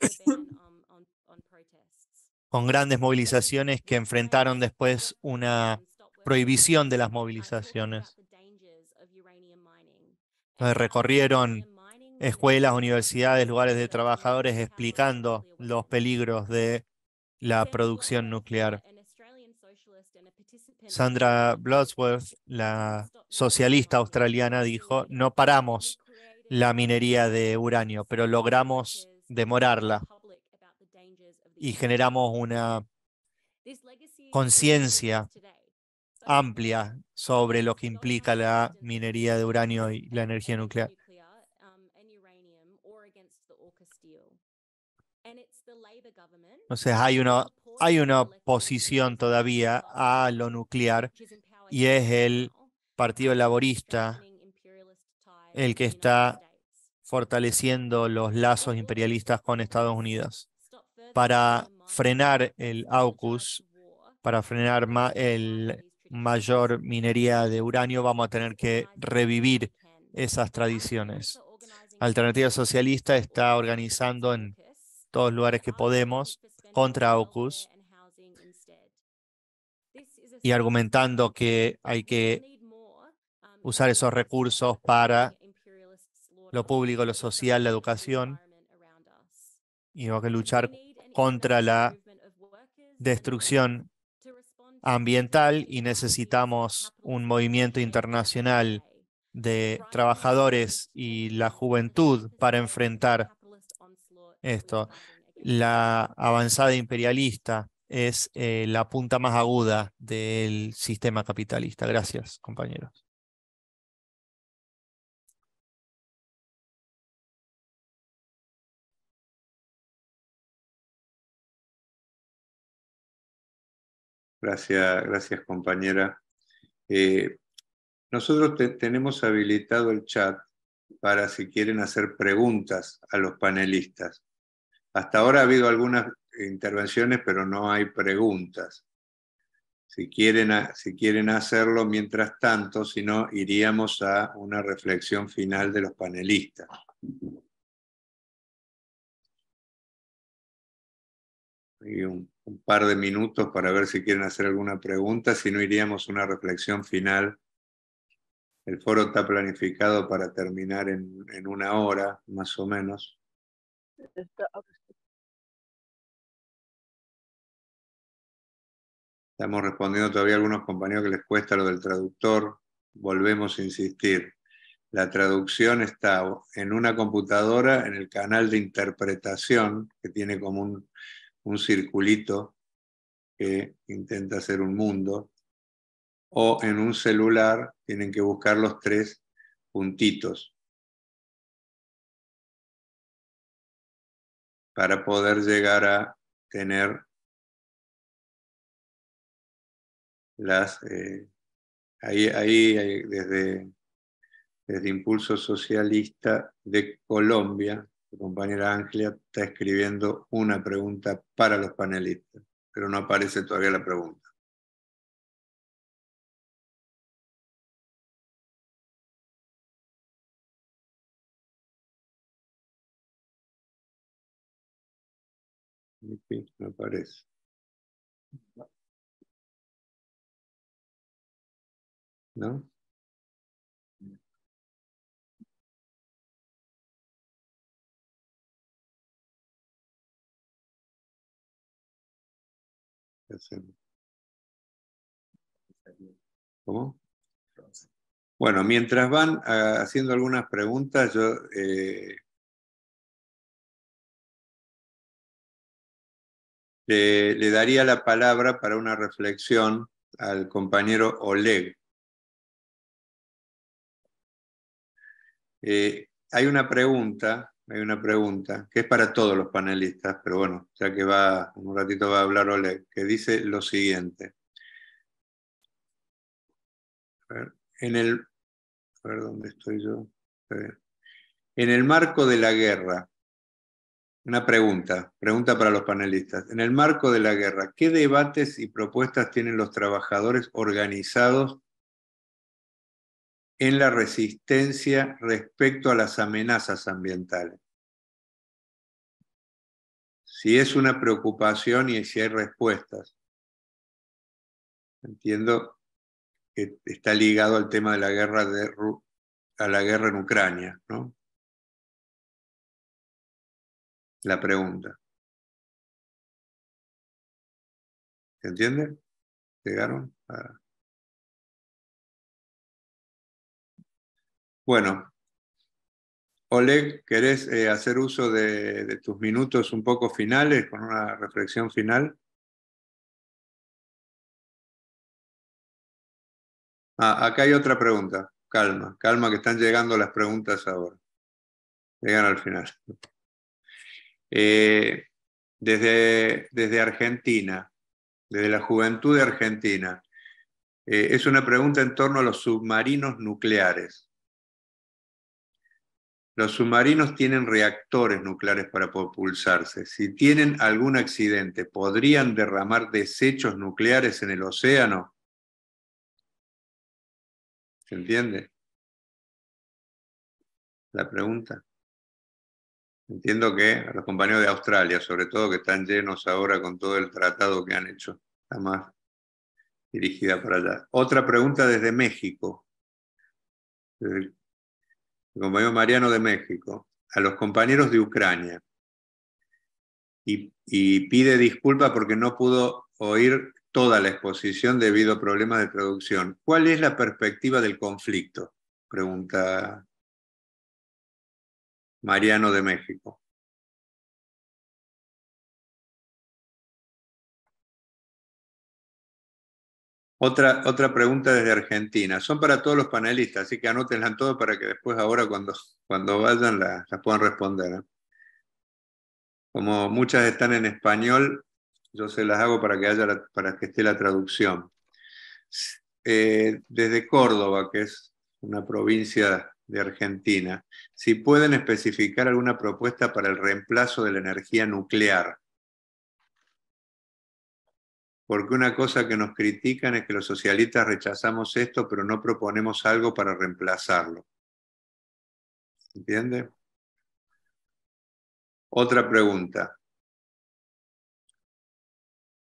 con grandes movilizaciones que enfrentaron después una prohibición de las movilizaciones. Eh, recorrieron escuelas, universidades, lugares de trabajadores explicando los peligros de la producción nuclear. Sandra Bloodsworth, la socialista australiana, dijo, no paramos la minería de uranio, pero logramos demorarla y generamos una conciencia amplia sobre lo que implica la minería de uranio y la energía nuclear. sea, um, hay una hay una oposición todavía a lo nuclear y es el Partido Laborista el que está fortaleciendo los lazos imperialistas con Estados Unidos para frenar el AUKUS, para frenar el mayor minería de uranio, vamos a tener que revivir esas tradiciones. Alternativa Socialista está organizando en todos los lugares que podemos contra AUKUS y argumentando que hay que usar esos recursos para lo público, lo social, la educación, y hay que luchar contra la destrucción ambiental y necesitamos un movimiento internacional de trabajadores y la juventud para enfrentar esto la avanzada imperialista es eh, la punta más aguda del sistema capitalista. Gracias, compañeros. Gracias, gracias compañera. Eh, nosotros tenemos habilitado el chat para si quieren hacer preguntas a los panelistas. Hasta ahora ha habido algunas intervenciones, pero no hay preguntas. Si quieren, si quieren hacerlo, mientras tanto, si no, iríamos a una reflexión final de los panelistas. un, par de minutos para ver si quieren hacer alguna pregunta, si no, iríamos a una reflexión final el foro está planificado para terminar en, en, una hora, más o menos. Estamos respondiendo todavía a algunos compañeros que les cuesta lo del traductor. Volvemos a insistir. La traducción está en una computadora, en el canal de interpretación, que tiene como un, circulito que intenta hacer un mundo, o en un celular, tienen que buscar los tres puntitos para poder llegar a tener Eh, ahí, desde, Impulso Socialista de Colombia, la compañera Ángela está escribiendo una pregunta para los panelistas, pero no aparece todavía la pregunta. No aparece. ¿no? Bueno, mientras van ah, haciendo algunas preguntas, yo eh, le, daría la palabra para una reflexión al compañero Oleg. Eh, hay una pregunta, hay una pregunta, que es para todos los panelistas, pero bueno, ya que va, un ratito va a hablar Oleg, que dice lo siguiente. en el, dónde estoy yo. En el marco de la guerra, una pregunta, pregunta para los panelistas. En el marco de la guerra, ¿qué debates y propuestas tienen los trabajadores organizados en la resistencia respecto a las amenazas ambientales. Si es una preocupación y si hay respuestas. Entiendo que está ligado al tema de la guerra, de, a la guerra en Ucrania, ¿no? La pregunta. ¿Se entiende? ¿Llegaron? Ah. Bueno, Oleg, ¿querés eh, hacer uso de, tus minutos un poco finales con una reflexión final? Ah, acá hay otra pregunta. Calma, calma que están llegando las preguntas ahora. Llegan al final. Eh, desde, Argentina, desde la juventud de Argentina, eh, es una pregunta en torno a los submarinos nucleares. Los submarinos tienen reactores nucleares para propulsarse. Si tienen algún accidente, ¿podrían derramar desechos nucleares en el océano? ¿Se entiende? La pregunta. Entiendo que a los compañeros de Australia, sobre todo, que están llenos ahora con todo el tratado que han hecho. Está más dirigida para allá. Otra pregunta desde México compañero Mariano de México, a los compañeros de Ucrania y, pide disculpas porque no pudo oír toda la exposición debido a problemas de traducción. ¿Cuál es la perspectiva del conflicto? Pregunta Mariano de México. Otra, otra pregunta desde Argentina. Son para todos los panelistas, así que anótenlas todas para que después ahora cuando, cuando vayan las puedan responder. ¿eh? Como muchas están en español, yo se las hago para que, haya para que esté la traducción. Eh, desde Córdoba, que es una provincia de Argentina, si pueden especificar alguna propuesta para el reemplazo de la energía nuclear porque una cosa que nos critican es que los socialistas rechazamos esto, pero no proponemos algo para reemplazarlo. ¿Entiende? Otra pregunta.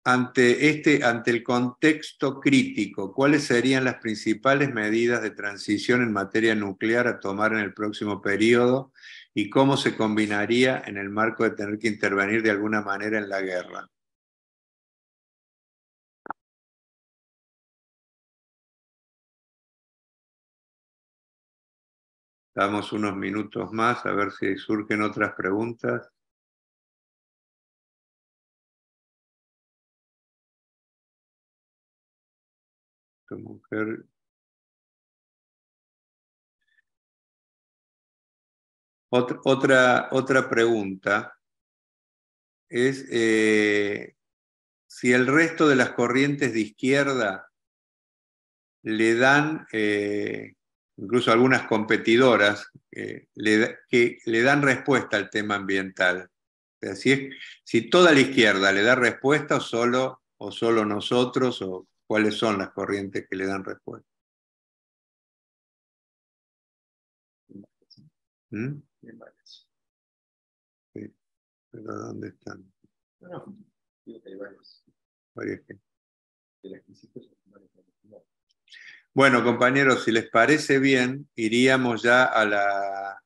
Ante, este, ante el contexto crítico, ¿cuáles serían las principales medidas de transición en materia nuclear a tomar en el próximo periodo y cómo se combinaría en el marco de tener que intervenir de alguna manera en la guerra? Damos unos minutos más a ver si surgen otras preguntas. Otra, otra, pregunta es eh, si el resto de las corrientes de izquierda le dan eh, incluso algunas competidoras, eh, que le dan respuesta al tema ambiental. O si, es, si, toda la izquierda le da respuesta o solo, o solo nosotros, o cuáles son las corrientes que le dan respuesta. ¿Mm? dónde están? Bueno, compañeros, si les parece bien, iríamos ya a la...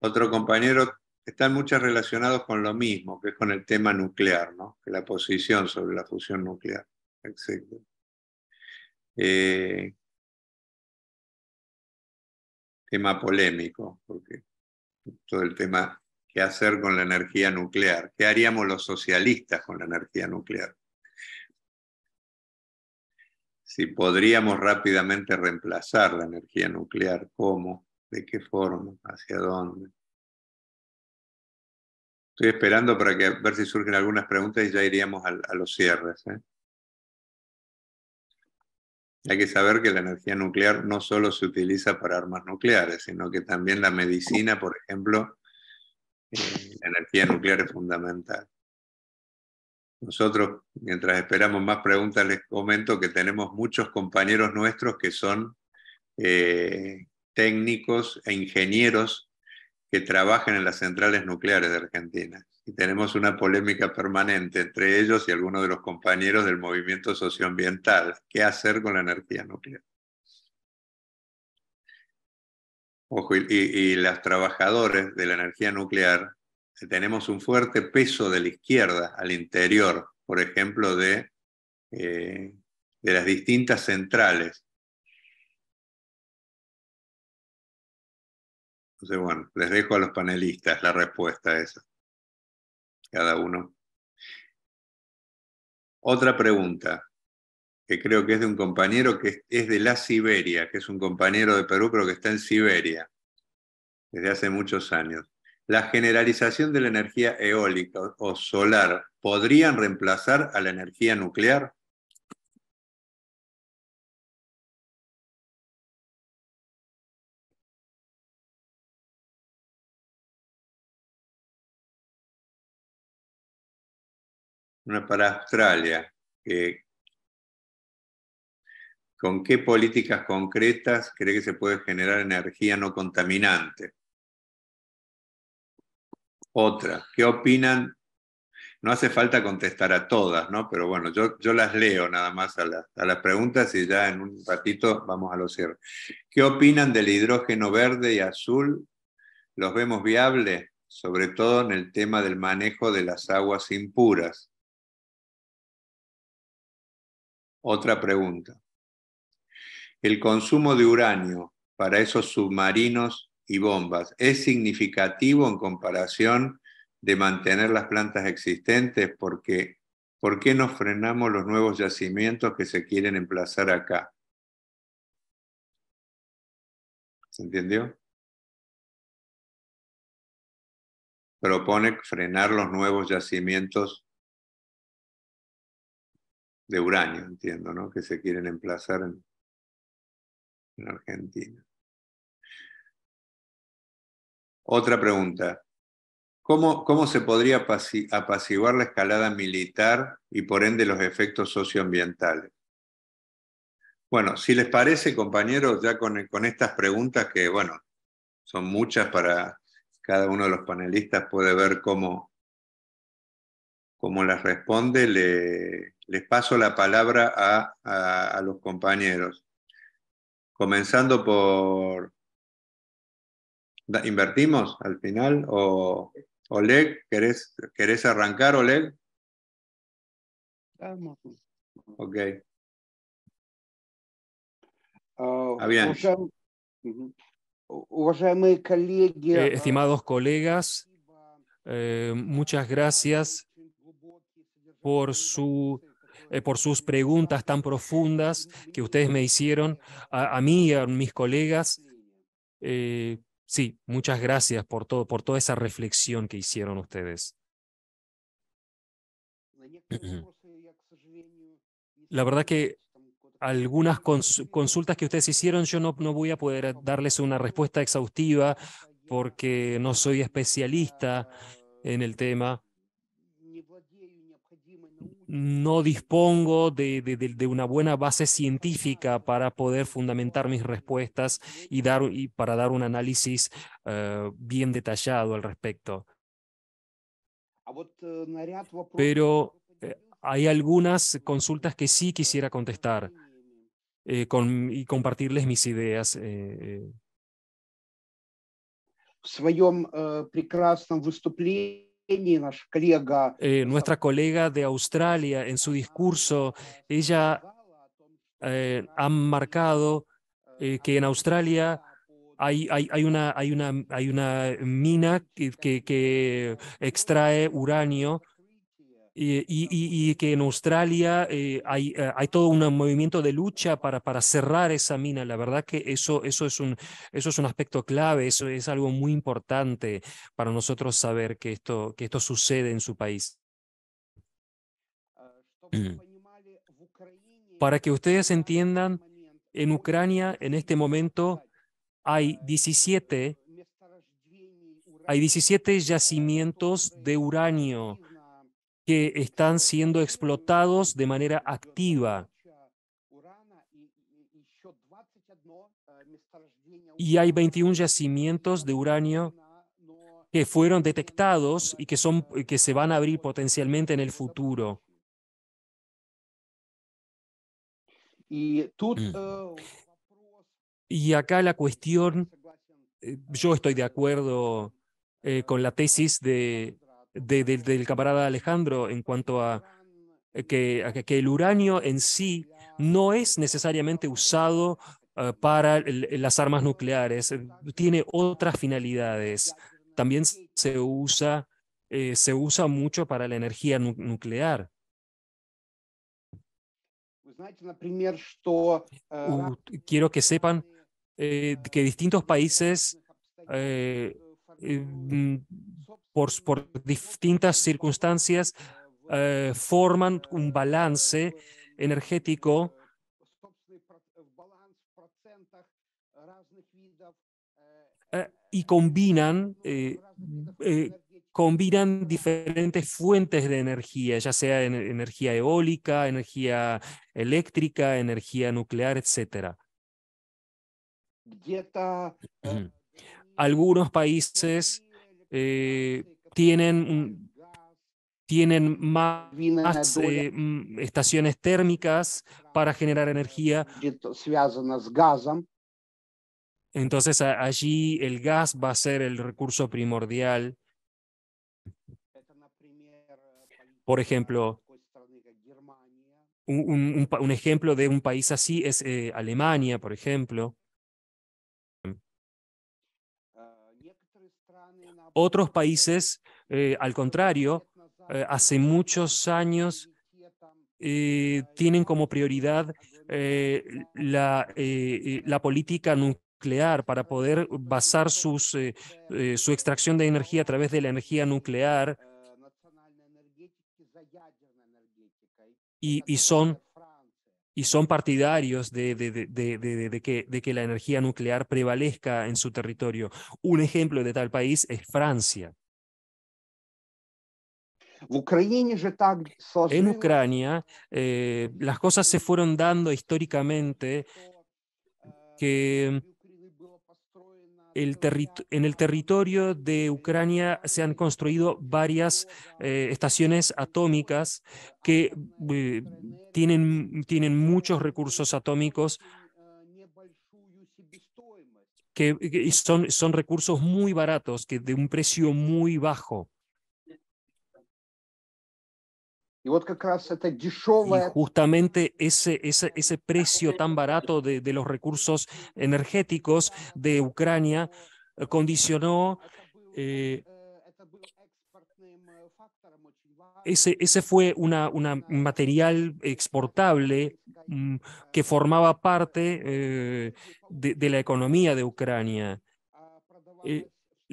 Otro compañero, están muchas relacionados con lo mismo, que es con el tema nuclear, ¿no? Que la posición sobre la fusión nuclear, Exacto. Eh, tema polémico, porque todo el tema qué hacer con la energía nuclear, qué haríamos los socialistas con la energía nuclear si podríamos rápidamente reemplazar la energía nuclear, cómo, de qué forma, hacia dónde. Estoy esperando para que, ver si surgen algunas preguntas y ya iríamos a, los cierres. ¿eh? Hay que saber que la energía nuclear no solo se utiliza para armas nucleares, sino que también la medicina, por ejemplo, eh, la energía nuclear es fundamental. Nosotros, mientras esperamos más preguntas, les comento que tenemos muchos compañeros nuestros que son eh, técnicos e ingenieros que trabajan en las centrales nucleares de Argentina. Y tenemos una polémica permanente entre ellos y algunos de los compañeros del movimiento socioambiental. ¿Qué hacer con la energía nuclear? Ojo, y, y, trabajadores las de la energía nuclear tenemos un fuerte peso de la izquierda al interior, por ejemplo, de, eh, de las distintas centrales. Entonces, bueno, les dejo a los panelistas la respuesta a eso. Cada uno. Otra pregunta, que creo que es de un compañero que es de la Siberia, que es un compañero de Perú, pero que está en Siberia desde hace muchos años la generalización de la energía eólica o solar podrían reemplazar a la energía nuclear? Una para Australia. ¿Con qué políticas concretas cree que se puede generar energía no contaminante? Otra, ¿Qué opinan? No hace falta contestar a todas, ¿no? Pero bueno, yo, las leo nada más a, a las preguntas y ya en un ratito vamos a los cierres. ¿Qué opinan del hidrógeno verde y azul? ¿Los vemos viables? Sobre todo en el tema del manejo de las aguas impuras. Otra pregunta. El consumo de uranio para esos submarinos y bombas. Es significativo en comparación de mantener las plantas existentes porque ¿por qué nos frenamos los nuevos yacimientos que se quieren emplazar acá? ¿Se entendió? Propone frenar los nuevos yacimientos de uranio, entiendo, ¿no? Que se quieren emplazar en Argentina. Otra pregunta. ¿Cómo, se podría apaciguar la escalada militar y por ende los efectos socioambientales? Bueno, si les parece, compañeros, ya con, estas preguntas, que bueno, son muchas para cada uno de los panelistas, puede ver cómo, las responde, les paso la palabra a los compañeros. Comenzando por, ¿Invertimos al final? ¿O Oleg, querés, querés arrancar, Oleg? Vamos. Ok. Ah, eh, estimados colegas, eh, muchas gracias por, su, eh, por sus preguntas tan profundas que ustedes me hicieron a, mí y a mis colegas. Sí, muchas gracias por todo, por toda esa reflexión que hicieron ustedes. La verdad que algunas consultas que ustedes hicieron, yo no voy a poder darles una respuesta exhaustiva porque no soy especialista en el tema no dispongo de, una buena base científica para poder fundamentar mis respuestas y, dar, y para dar un análisis eh, bien detallado al respecto. Э, Pero э, hay algunas consultas que sí quisiera contestar eh, y compartirles mis ideas. Eh, eh, nuestra colega de Australia, en su discurso, ella eh, ha marcado eh, que en Australia hay, una, hay, una, hay una mina que extrae uranio eh, y, que en Australia eh, eh, hay, todo un movimiento de lucha para, cerrar esa mina. La verdad que eso, eso, es, un, eso es un aspecto clave, eso es algo muy importante para nosotros saber que esto, que esto sucede en su país. Mm. Para que ustedes entiendan, en Ucrania en este momento hay 17, hay 17 yacimientos de uranio que están siendo explotados de manera activa. Y hay 21 yacimientos de uranio que fueron detectados y que, son, que se van a abrir potencialmente en el futuro. Y mm. eh, acá la cuestión, eh, yo estoy de acuerdo eh, con la tesis de del camarada Alejandro en cuanto a eh, que, el uranio en sí no es necesariamente usado eh, para las armas nucleares, eh, tiene otras finalidades. También se usa, se usa mucho para la energía nuclear. Pues, ah, quiero que sepan que distintos países por, distintas circunstancias eh, forman un balance energético eh, y combinan, eh, combinan diferentes fuentes de energía, ya sea energía eólica, energía eléctrica, energía nuclear, etc. Algunos países eh, tienen, tienen más, eh, mm, estaciones térmicas para generar energía. Entonces allí el gas va a ser el recurso primordial. Por ejemplo, un, ejemplo de un país así es eh, Alemania, por ejemplo. Otros países, eh, al contrario, eh, hace muchos años eh, tienen como prioridad la, política nuclear para poder basar sus, su extracción de energía a través de la energía nuclear y, y son y son partidarios de, de, que, la energía nuclear prevalezca en su territorio. Un ejemplo de tal país es Francia. En Ucrania eh, las cosas se fueron dando históricamente que en el territorio de Ucrania se han construido varias eh, estaciones atómicas que eh, tienen, tienen muchos recursos atómicos que, son, son recursos muy baratos, que de un precio muy bajo. justamente ese, ese, ese precio tan barato de, los recursos energéticos de Ucrania eh, condicionó... Eh, ese, ese fue una, una material exportable mm, que formaba parte eh, de, de, la economía de Ucrania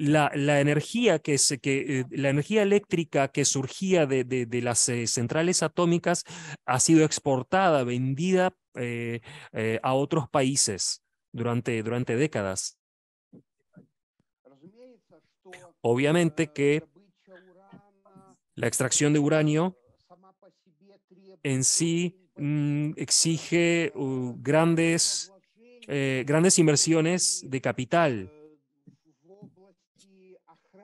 la, energía, que que, eh, la energía eléctrica que surgía de, las eh, centrales atómicas ha sido exportada, vendida eh, a otros países durante, durante décadas. Obviamente que la extracción de uranio en sí mm, exige uh, grandes, grandes inversiones de capital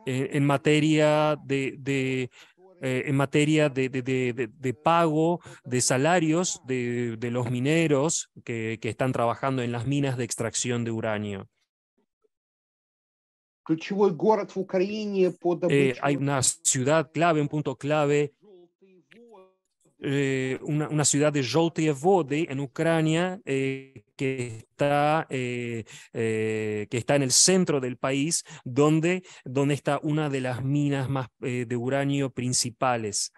eh, en materia de, de eh, en materia de, de, de, de, pago de salarios de, los mineros que, que, están trabajando en las minas de extracción de uranio. Eh, hay una ciudad clave, un punto clave eh, una, ciudad de en Ucrania, eh, que, está, eh, que está en el centro del país, donde, donde está una de las minas más, de uranio principales.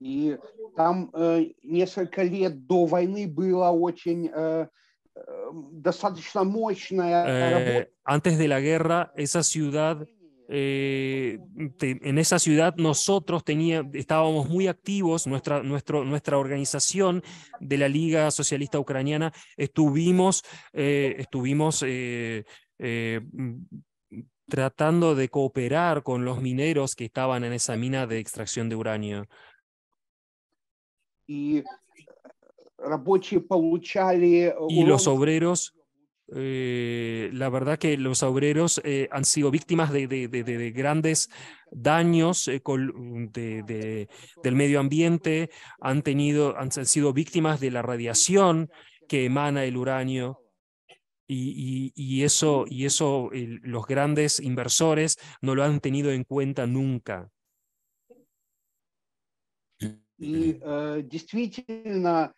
Э, э, э, antes de la guerra, esa ciudad eh, en esa ciudad nosotros tenía, estábamos muy activos, nuestra, organización de la Liga Socialista Ucraniana, estuvimos, eh, estuvimos eh, tratando de cooperar con los mineros que estaban en esa mina de extracción de uranio. y los obreros eh, la verdad que los obreros eh, han sido víctimas de, grandes daños eh, mm, del medio ambiente, han, tenido, han sido víctimas de la radiación que emana el uranio. Y, eso, y eso los grandes inversores no lo han tenido en cuenta nunca. Y, uh, действительно,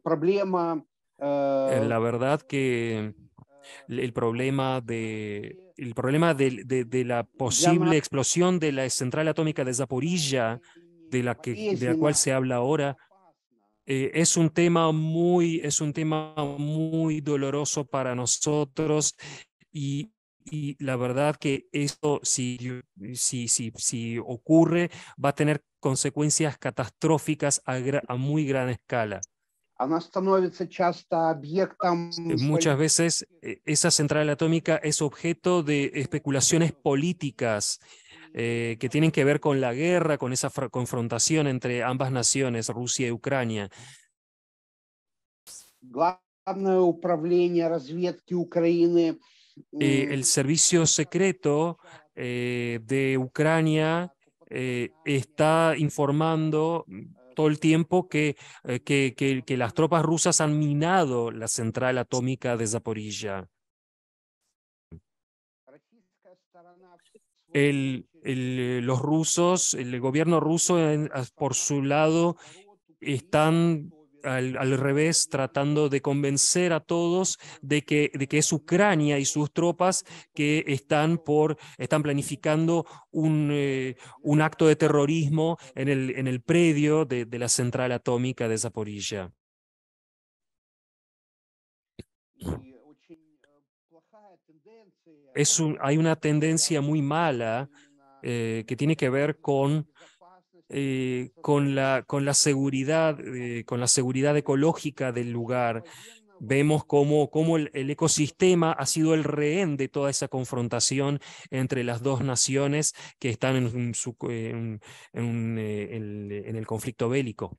problema э, eh, ah, la verdad que el problema de el problema de, la posible explosión de la central atómica de Zaporilla, de la que de la cual se habla ahora, eh, es un tema muy es un tema muy doloroso para nosotros y, la verdad que esto, si, si, si, si, ocurre, va a tener consecuencias catastróficas a muy gran escala. Este, muchas veces eh, esa central atómica es objeto de especulaciones políticas eh, que tienen que ver con la guerra, con esa confrontación entre ambas naciones, Rusia y Ucrania. Eh, el servicio secreto de Ucrania está informando todo el tiempo eh, que, que, las tropas rusas han minado la central atómica de Zaporilla. los rusos, el gobierno ruso por su lado, están al, revés, tratando de convencer a todos de que, de que es Ucrania y sus tropas que están, por, están planificando un, eh, un acto de terrorismo en el, en el predio de, la central atómica de Zaporilla. Es un, hay una tendencia muy mala eh, que tiene que ver con eh, con, la, con, la seguridad, eh, con la seguridad ecológica del lugar. Vemos cómo, cómo el, ecosistema ha sido el rehén de toda esa confrontación entre las dos naciones que están en, eh, en, el conflicto bélico.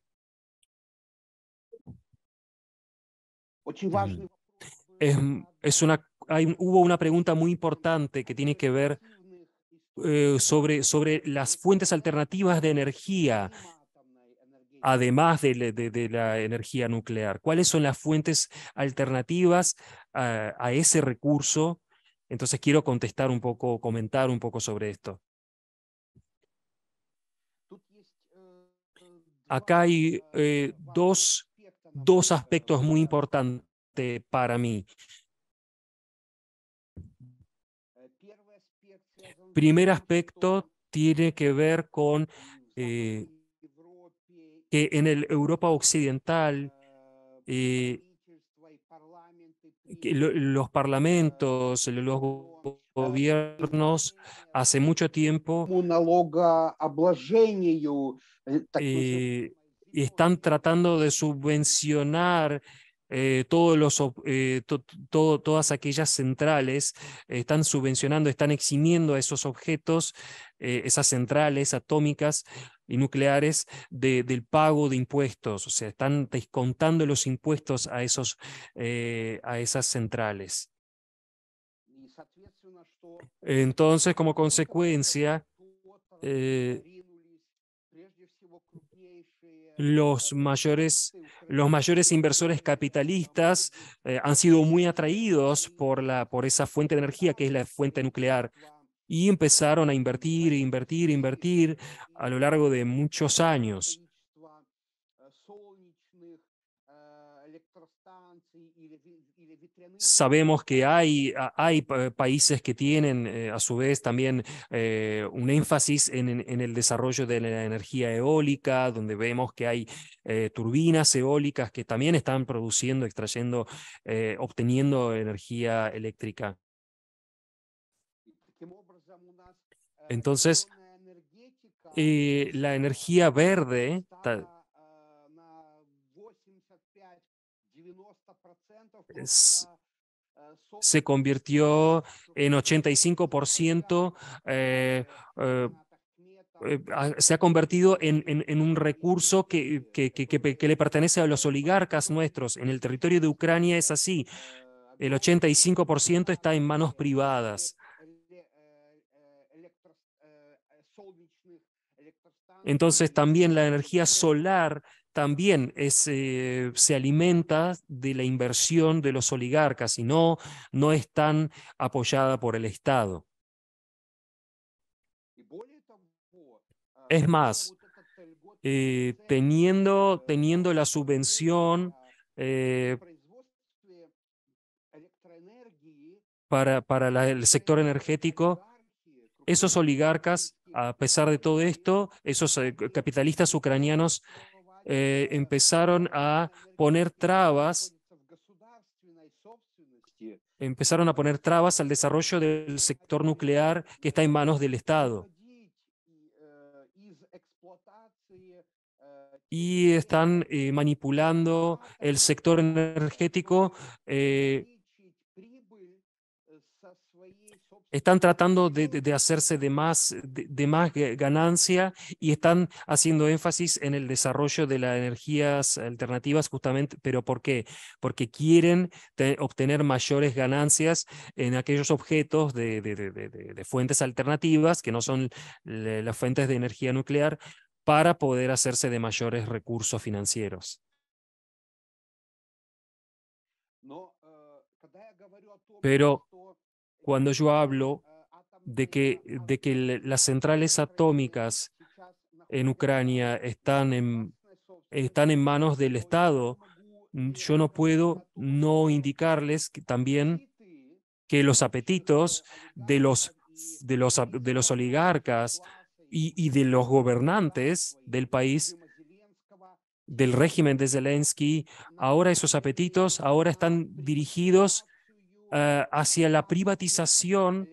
es una, hay, hubo una pregunta muy importante que tiene que ver eh, sobre, sobre las fuentes alternativas de energía, además de, la energía nuclear? ¿Cuáles son las fuentes alternativas a, ese recurso? Entonces quiero contestar un poco, comentar un poco sobre esto. Acá hay eh, dos aspectos muy importantes para mí. Primer aspecto tiene que ver con eh, que en el Europa Occidental eh, los parlamentos, los gobiernos hace mucho tiempo y eh, están tratando de subvencionar eh, todos los, eh, todas aquellas centrales eh, están subvencionando, están eximiendo a esos objetos, esas centrales atómicas y nucleares del pago de impuestos, o sea, están descontando los impuestos a, esos, a esas centrales. Entonces, como consecuencia, los mayores, los mayores inversores capitalistas eh, han sido muy atraídos por, la, por esa fuente de energía que es la fuente nuclear y empezaron a invertir, invertir, invertir a lo largo de muchos años. Sabemos que hay, hay países que tienen eh, a su vez también eh, un énfasis en, en, el desarrollo de la energía eólica, donde vemos que hay eh, turbinas eólicas que también están produciendo, extrayendo, obteniendo energía eléctrica. Entonces, la energía verde es, se convirtió en 85%, eh, eh, eh, ah, se ha convertido en, en, un recurso que, que, que le pertenece a los oligarcas nuestros. En el territorio de Ucrania es así. El 85% está en manos privadas. Entonces también la energía solar también eh, se alimenta de la inversión de los oligarcas y no, no es tan apoyada por el Estado. Ah, es más, eh, teniendo, teniendo la subvención eh, para, para el sector energético, esos oligarcas, a pesar de todo esto, esos capitalistas ucranianos eh, empezaron a poner trabas empezaron a poner trabas al desarrollo del sector nuclear que está en manos del Estado. Y están eh, manipulando el sector energético eh, están tratando de, hacerse de más, ganancia y están haciendo énfasis en el desarrollo de las energías alternativas justamente, pero ¿por qué? Porque quieren obtener mayores ganancias en aquellos objetos de, fuentes alternativas que no son las fuentes de energía nuclear para poder hacerse de mayores recursos financieros. Eh, pero cuando yo hablo de que, de que las centrales atómicas en Ucrania están en, están en manos del Estado, yo no puedo no indicarles también que los apetitos de los, de los, de los oligarcas y, y, de los gobernantes del país, del régimen de Zelensky, ahora esos apetitos ahora están dirigidos eh, hacia la privatización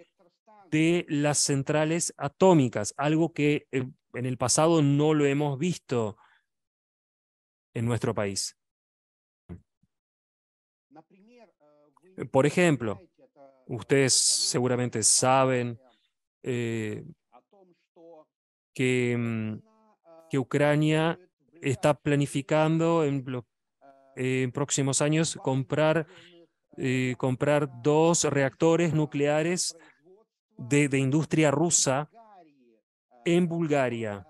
de las centrales atómicas, algo que eh, en el pasado no lo hemos visto en nuestro país. Por ejemplo, ustedes seguramente saben eh, mm, que, Ucrania está planificando en próximos años comprar eh, comprar dos reactores nucleares de, industria rusa en Bulgaria.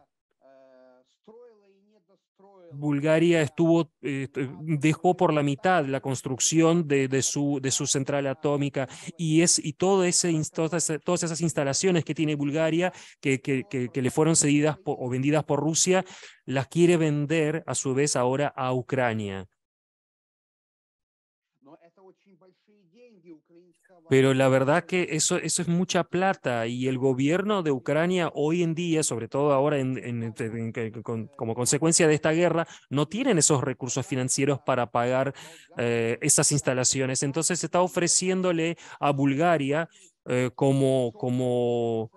Bulgaria estuvo, eh, dejó por la mitad la construcción de, su, de su central atómica y, es, y todo ese, todas, esas instalaciones que tiene Bulgaria, que, que, le fueron cedidas o vendidas por Rusia, las quiere vender a su vez ahora a Ucrania. pero la verdad que eso, eso es mucha plata y el gobierno de Ucrania hoy en día, sobre todo ahora en, este, como consecuencia de esta guerra, no tienen esos recursos financieros para pagar eh, esas instalaciones. Entonces está ofreciéndole a Bulgaria eh, como, como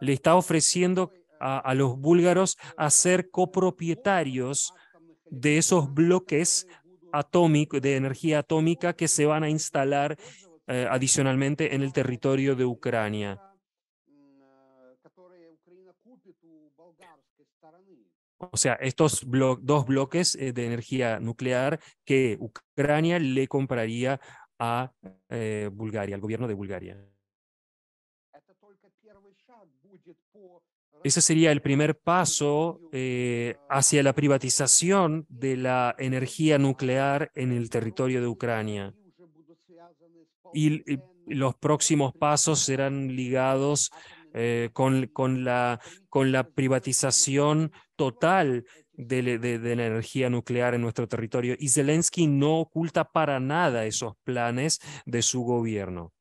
le está ofreciendo a, a los búlgaros a ser copropietarios de esos bloques atómico, de energía atómica que se van a instalar eh, adicionalmente en el territorio de Ucrania. O sea, estos dos bloques eh, de energía nuclear que Ucrania le compraría a eh, Bulgaria, al gobierno de Bulgaria. Ese sería el primer paso eh, hacia la privatización de la energía nuclear en el territorio de Ucrania. Y, los próximos pasos serán ligados eh, con, la, con la privatización total de, la energía nuclear en nuestro territorio. Y Zelensky no oculta para nada esos planes de su gobierno.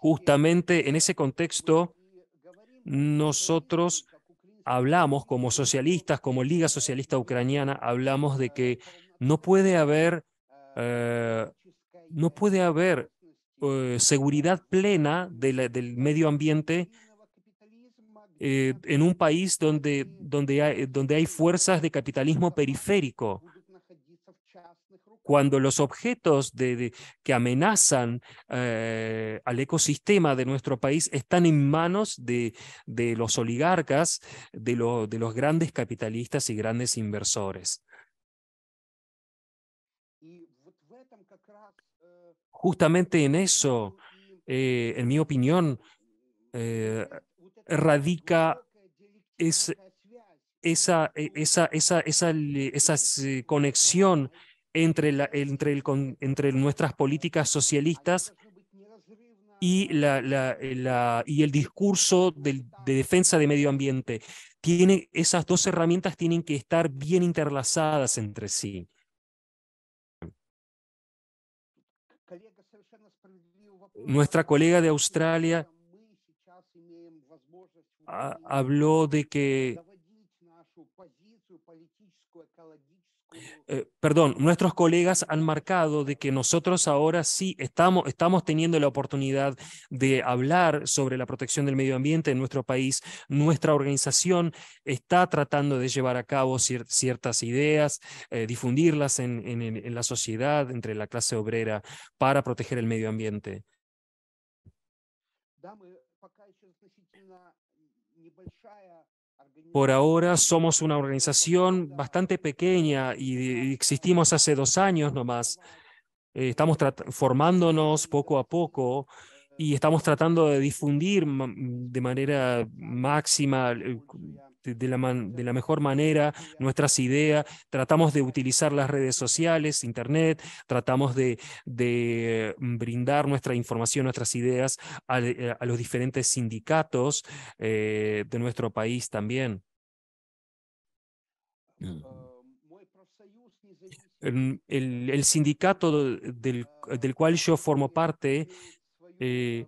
Justamente en ese contexto, nosotros hablamos como socialistas, como Liga Socialista Ucraniana, hablamos de que no puede haber, eh, no puede haber eh, seguridad plena del medio ambiente eh, en un país donde, donde, donde hay fuerzas de capitalismo periférico cuando los objetos que amenazan al ecosistema de nuestro país están en manos de, los oligarcas, de, los grandes capitalistas y grandes inversores. Justamente en eso, en mi opinión, radica es, esa, esa, esa, esa, conexión entre, el, entre nuestras políticas socialistas y, la, y el discurso de, defensa de medio ambiente. Tiene, esas dos herramientas tienen que estar bien interlazadas entre sí. Nuestra colega de Australia ah, habló de que Eh, perdón, nuestros colegas han marcado de que nosotros ahora sí estamos, estamos teniendo la oportunidad de hablar sobre la protección del medio ambiente en nuestro país. Nuestra organización está tratando de llevar a cabo ciertas ideas, eh, difundirlas en, la sociedad, entre la clase obrera, para proteger el medio ambiente. Por ahora somos una organización bastante pequeña y existimos hace dos años nomás. Eh, estamos formándonos poco a poco y estamos tratando de difundir de manera máxima eh, de la, mejor manera nuestras ideas, tratamos de utilizar las redes sociales, Internet, tratamos de, de mm, brindar nuestra información, nuestras ideas eh, a, los diferentes sindicatos eh, de nuestro país también. El, sindicato del, cual yo formo parte eh,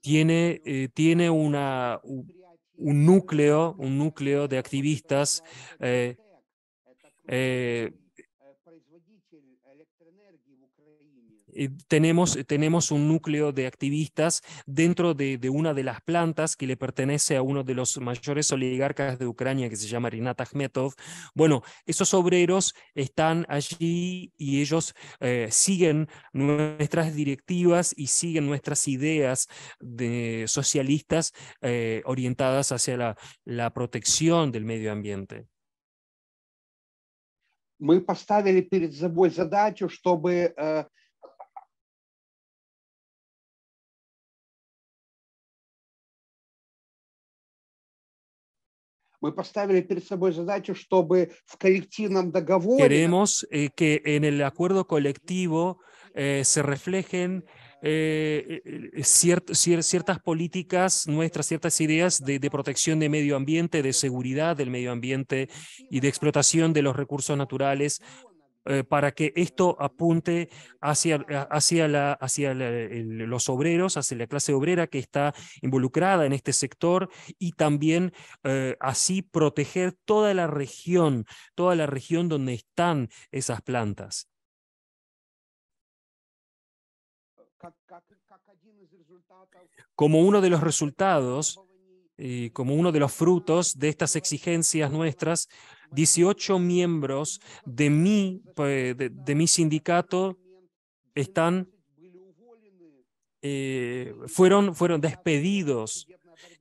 tiene, tiene una, un núcleo, un núcleo de activistas eh, eh, Eh, tenemos, tenemos un núcleo de activistas dentro de, una de las plantas que le pertenece a uno de los mayores oligarcas de Ucrania que se llama Rinat Akhmetov. Bueno, esos obreros están allí y ellos eh, siguen nuestras directivas y siguen nuestras ideas de socialistas eh, orientadas hacia la, la protección del medio ambiente. мы поставили перед собой задачу, чтобы э, Queremos eh, que en el acuerdo colectivo eh, se reflejen eh, ciertas políticas nuestras, ciertas ideas de, de, protección de medio ambiente, de seguridad del medio ambiente y de explotación de los recursos naturales eh, para que esto apunte hacia, eh, hacia, los obreros, hacia la clase obrera que está involucrada en este sector y también eh, así proteger toda la región, toda la región donde están esas plantas. Como uno de los resultados como uno de los frutos de estas exigencias nuestras, 18 miembros de mi, pues, de, mi sindicato están, eh, fueron, fueron despedidos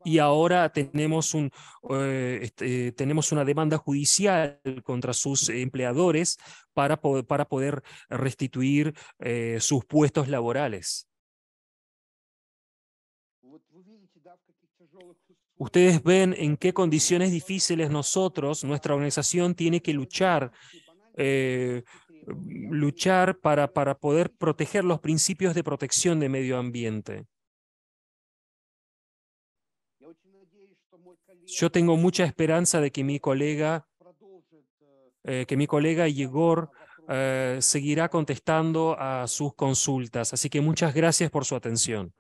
y ahora tenemos, un, eh, este, tenemos una demanda judicial contra sus empleadores para, para poder restituir eh, sus puestos laborales. Ustedes ven en qué condiciones difíciles nosotros, nuestra organización, tiene que luchar, eh, luchar para, poder proteger los principios de protección de medio ambiente. Yo tengo mucha esperanza de que mi colega, eh, que mi colega Igor eh, seguirá contestando a sus consultas. Así que muchas gracias por su atención.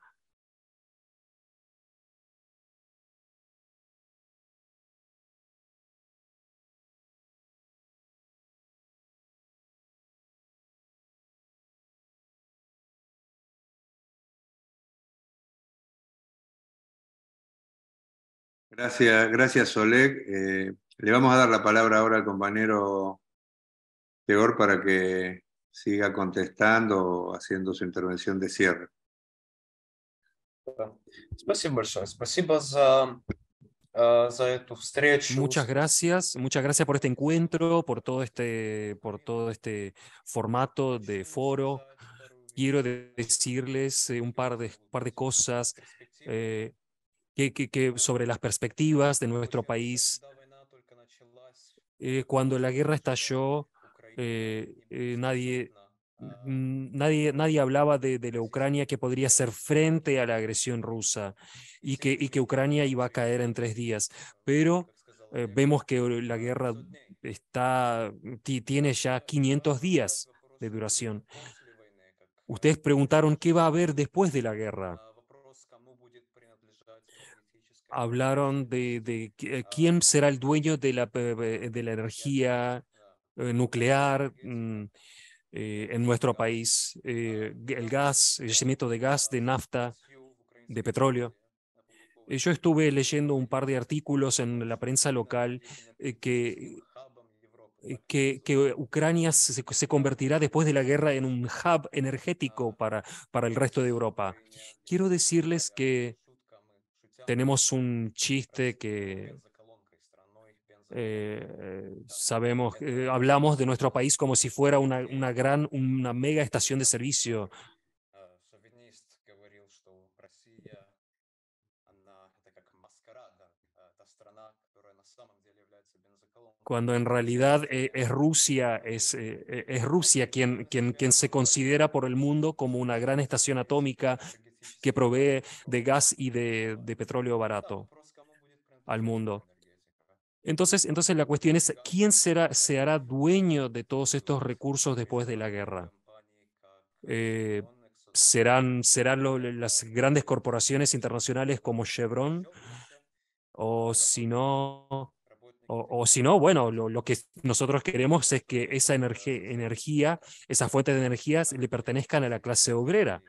Gracias, gracias Oleg. Eh, le vamos a dar la palabra ahora al compañero Peor para que siga contestando haciendo su intervención de cierre. Э, muchas gracias, muchas gracias por este encuentro, por todo este, por todo este formato de foro. Quiero decirles eh, un par de, par de cosas. Eh, que, sobre las perspectivas de nuestro país. Eh, cuando la guerra estalló, eh, eh, nadie, nadie, nadie hablaba de, la Ucrania que podría ser frente a la agresión rusa y que, y que Ucrania iba a caer en tres días. Pero vemos que la guerra está, tiene ya 500 días de duración. Ustedes preguntaron qué va a haber después de la guerra hablaron de, eh, ah, quién será el dueño de la, de la energía ah, eh, nuclear mm, eh, en nuestro ah, país, el gas, el yacimiento de gas, de nafta, de petróleo. Yo estuve leyendo un par de artículos en la prensa local que, que, Ucrania se, se, convertirá después de la guerra en un hub energético para, para el resto de Europa. Quiero decirles que tenemos un chiste que eh, sabemos, eh, hablamos de nuestro país como si fuera una, gran, una mega estación de servicio. cuando en realidad eh, es Rusia, es, es Rusia quien, quien, quien, se considera por el mundo como una gran estación atómica que provee de gas y de, petróleo barato al mundo. Entonces, entonces la cuestión es, ¿quién será, se hará dueño de todos estos recursos después de la guerra? Eh, ¿Serán, serán las grandes corporaciones internacionales como Chevron? O si no, o, si no bueno, lo, que nosotros queremos es que esa energía, energía, esas fuentes de energías le pertenezcan a la clase obrera.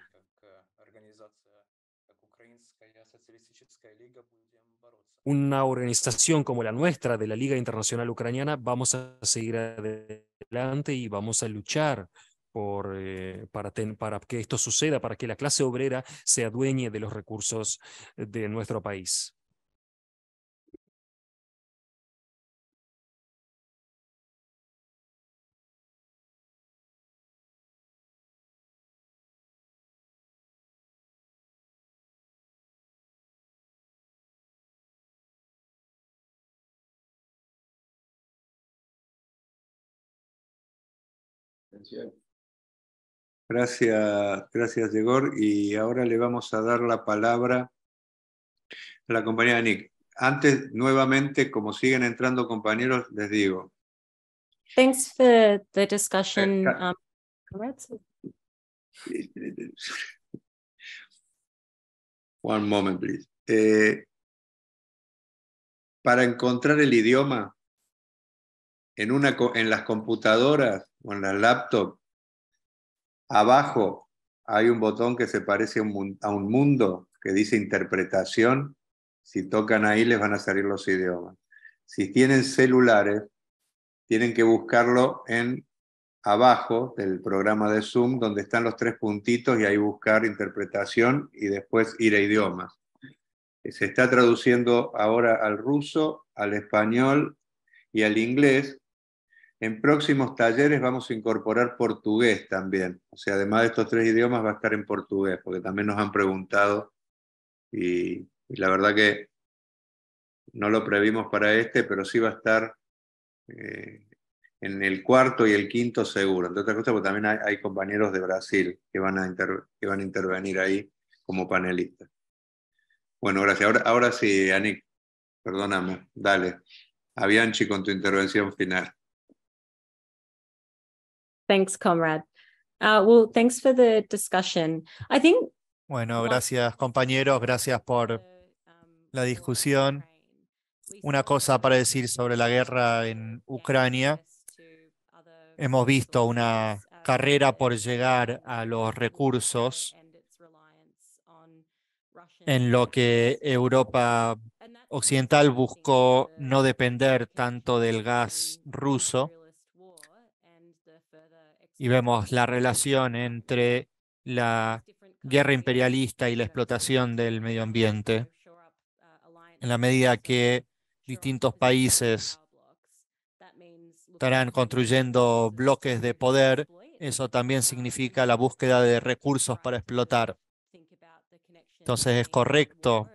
una organización como la nuestra de la Liga Internacional Ucraniana, vamos a seguir adelante y vamos a luchar por, eh, para, que esto suceda, para que la clase obrera sea adueñe de los recursos de nuestro país. Gracias, gracias, Igor. Y ahora le vamos a dar la palabra a la compañera Nick. Antes, nuevamente, como siguen entrando compañeros, les digo. Thanks for the discussion. Eh, um, One moment, please. Eh, para encontrar el idioma en, una, en las computadoras o en la laptop, abajo hay un botón que se parece a un, mundo que dice interpretación. Si tocan ahí les van a salir los idiomas. Si tienen celulares, tienen que buscarlo en abajo del programa de Zoom, donde están los tres puntitos y ahí buscar interpretación y después ir a idiomas. Se está traduciendo ahora al ruso, al español y al inglés, en próximos talleres vamos a incorporar portugués también. O sea, además de estos tres idiomas va a estar en portugués, porque también nos han preguntado y, la verdad que no lo previmos para este, pero sí va a estar eh, en el cuarto y el quinto seguro. Entre otras cosas, porque también hay, compañeros de Brasil que van, a van a intervenir ahí como panelistas. Bueno, gracias. Ahora, ahora sí, Anik, perdóname. Dale. Bianchi, con tu intervención final. Thanks, comrade. Uh, discussion. think. Bueno, gracias compañeros, gracias por um, la discusión. Una cosa para decir sobre la guerra en Ucrania. Hemos visto una uh, carrera por llegar a los recursos en lo que Europa Occidental buscó no depender tanto del gas ruso y vemos la relación entre la guerra imperialista y la explotación del medio ambiente. En la medida que distintos países estarán construyendo bloques de poder, eso también significa la búsqueda de recursos para explotar. Entonces es correcto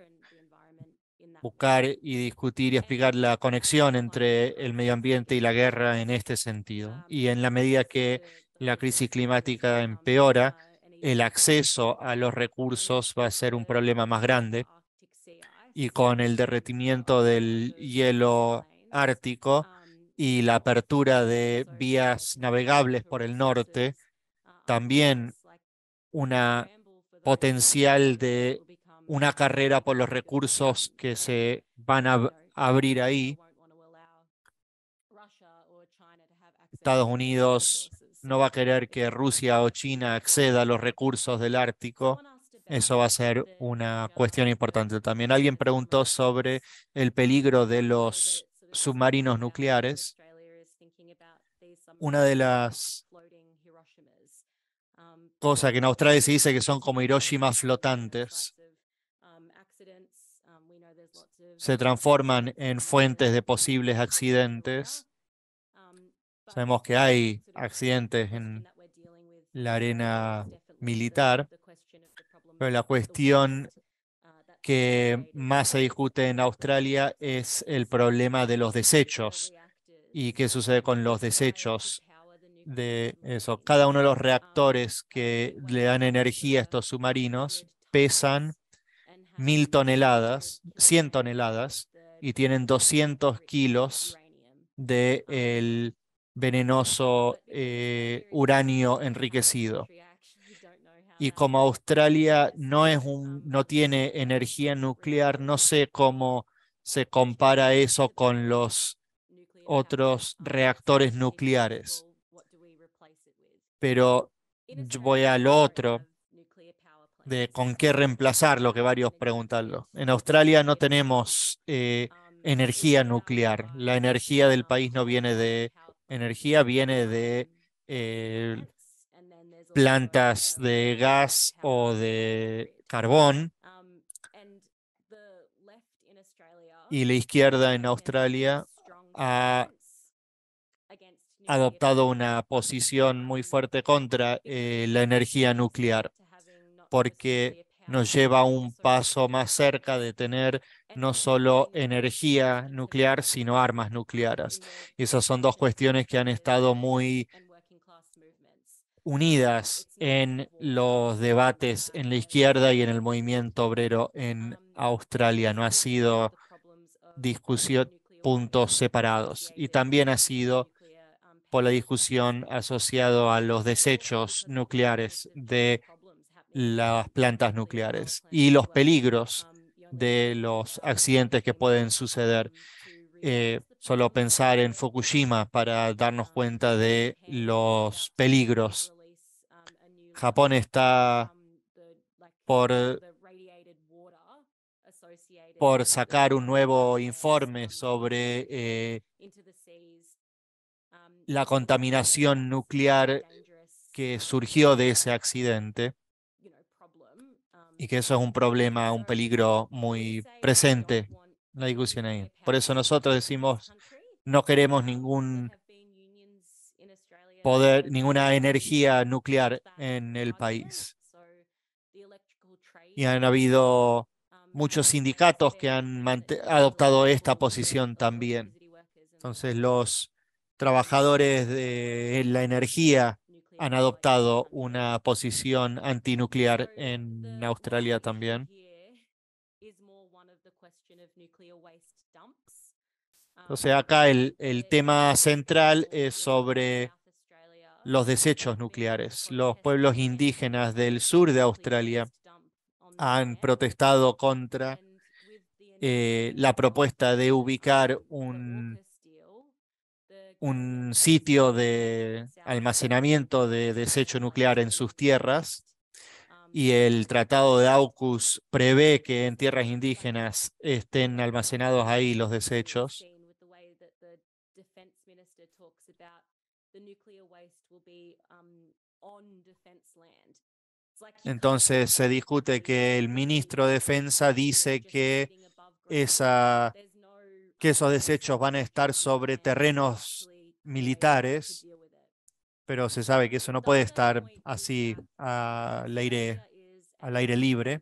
buscar y discutir y explicar la conexión entre el medio ambiente y la guerra en este sentido. Y en la medida que la crisis climática empeora, el acceso a los recursos va a ser un problema más grande y con el derretimiento del hielo ártico y la apertura de vías navegables por el norte, también una potencial de una carrera por los recursos que se van a abrir ahí. Estados Unidos, no va a querer que Rusia o China acceda a los recursos del Ártico. Eso va a ser una cuestión importante. También alguien preguntó sobre el peligro de los submarinos nucleares. Una de las cosas que en Australia se dice que son como Hiroshima flotantes. Se transforman en fuentes de posibles accidentes Sabemos que hay accidentes en la arena militar, pero la cuestión que más se discute en Australia es el problema de los desechos y qué sucede con los desechos de eso. Cada uno de los reactores que le dan energía a estos submarinos pesan mil toneladas, 100 toneladas, y tienen 200 kilos de el venenoso, eh, uranio enriquecido. Y como Australia no, es un, no tiene energía nuclear, no sé cómo se compara eso con los otros reactores nucleares. Pero voy al otro de con qué reemplazar lo que varios preguntan. En Australia no tenemos eh, energía nuclear. La energía del país no viene de energía viene de eh, plantas de gas o de carbón. Y la izquierda en Australia ha adoptado una posición muy fuerte contra eh, la energía nuclear, porque nos lleva un paso más cerca de tener no solo energía nuclear, sino armas nucleares. Y esas son dos cuestiones que han estado muy unidas en los debates en la izquierda y en el movimiento obrero en Australia. No ha sido discusión puntos separados y también ha sido por la discusión asociado a los desechos nucleares de las plantas nucleares y los peligros de los accidentes que pueden suceder. Eh, solo pensar en Fukushima para darnos cuenta de los peligros. Japón está por, sacar un nuevo informe sobre eh, la contaminación nuclear que surgió de ese accidente y que eso es un problema, un peligro muy presente, la discusión ahí. Por eso nosotros decimos, no queremos ningún poder, ninguna energía nuclear en el país. Y han habido muchos sindicatos que han adoptado esta posición también. Entonces, los trabajadores de la energía han adoptado una posición antinuclear en Australia también. O sea, acá el, tema central es sobre los desechos nucleares. Los pueblos indígenas del sur de Australia han protestado contra eh, la propuesta de ubicar un un sitio de almacenamiento de desecho nuclear en sus tierras y el Tratado de AUKUS prevé que en tierras indígenas estén almacenados ahí los desechos. Entonces se discute que el ministro de Defensa dice que, esa, que esos desechos van a estar sobre terrenos militares, pero se sabe que eso no puede estar así al aire, al aire libre.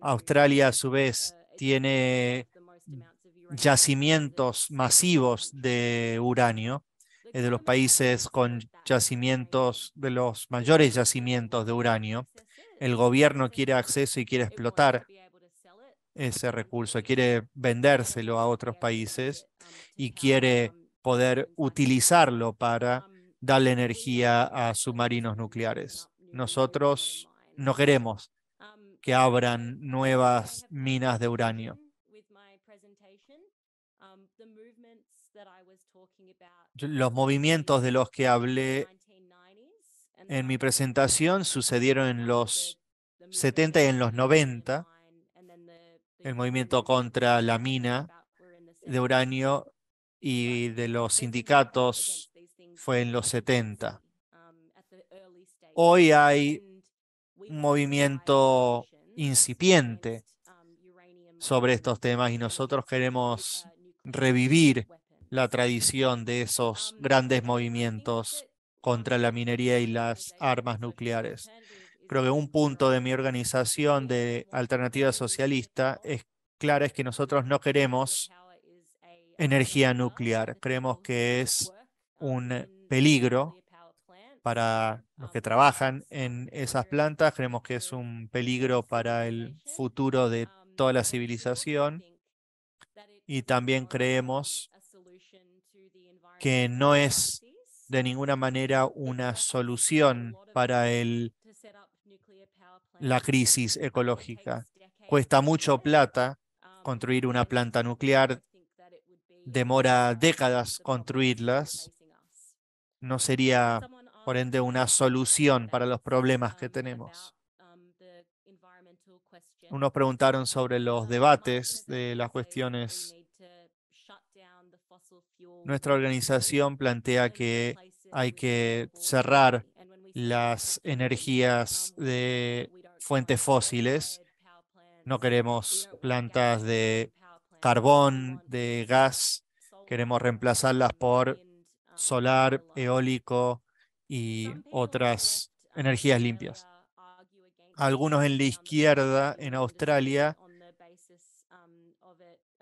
Australia, a su vez, tiene yacimientos masivos de uranio, es de los países con yacimientos, de los mayores yacimientos de uranio. El gobierno quiere acceso y quiere explotar ese recurso, quiere vendérselo a otros países y quiere poder utilizarlo para darle energía a submarinos nucleares. Nosotros no queremos que abran nuevas minas de uranio. Los movimientos de los que hablé en mi presentación sucedieron en los 70 y en los 90 el movimiento contra la mina de uranio y de los sindicatos fue en los 70. Hoy hay un movimiento incipiente sobre estos temas y nosotros queremos revivir la tradición de esos grandes movimientos contra la minería y las armas nucleares creo que un punto de mi organización de alternativa socialista es claro, es que nosotros no queremos energía nuclear. Creemos que es un peligro para los que trabajan en esas plantas. Creemos que es un peligro para el futuro de toda la civilización. Y también creemos que no es de ninguna manera una solución para el la crisis ecológica. Cuesta mucho plata um, construir una planta nuclear, demora décadas construirlas. No sería, por ende, una solución para los problemas que um, tenemos. Um, Unos preguntaron sobre los debates de las cuestiones. Nuestra organización plantea que hay que cerrar las energías de fuentes fósiles. No queremos plantas de carbón, de gas. Queremos reemplazarlas por solar, eólico y otras energías limpias. Algunos en la izquierda en Australia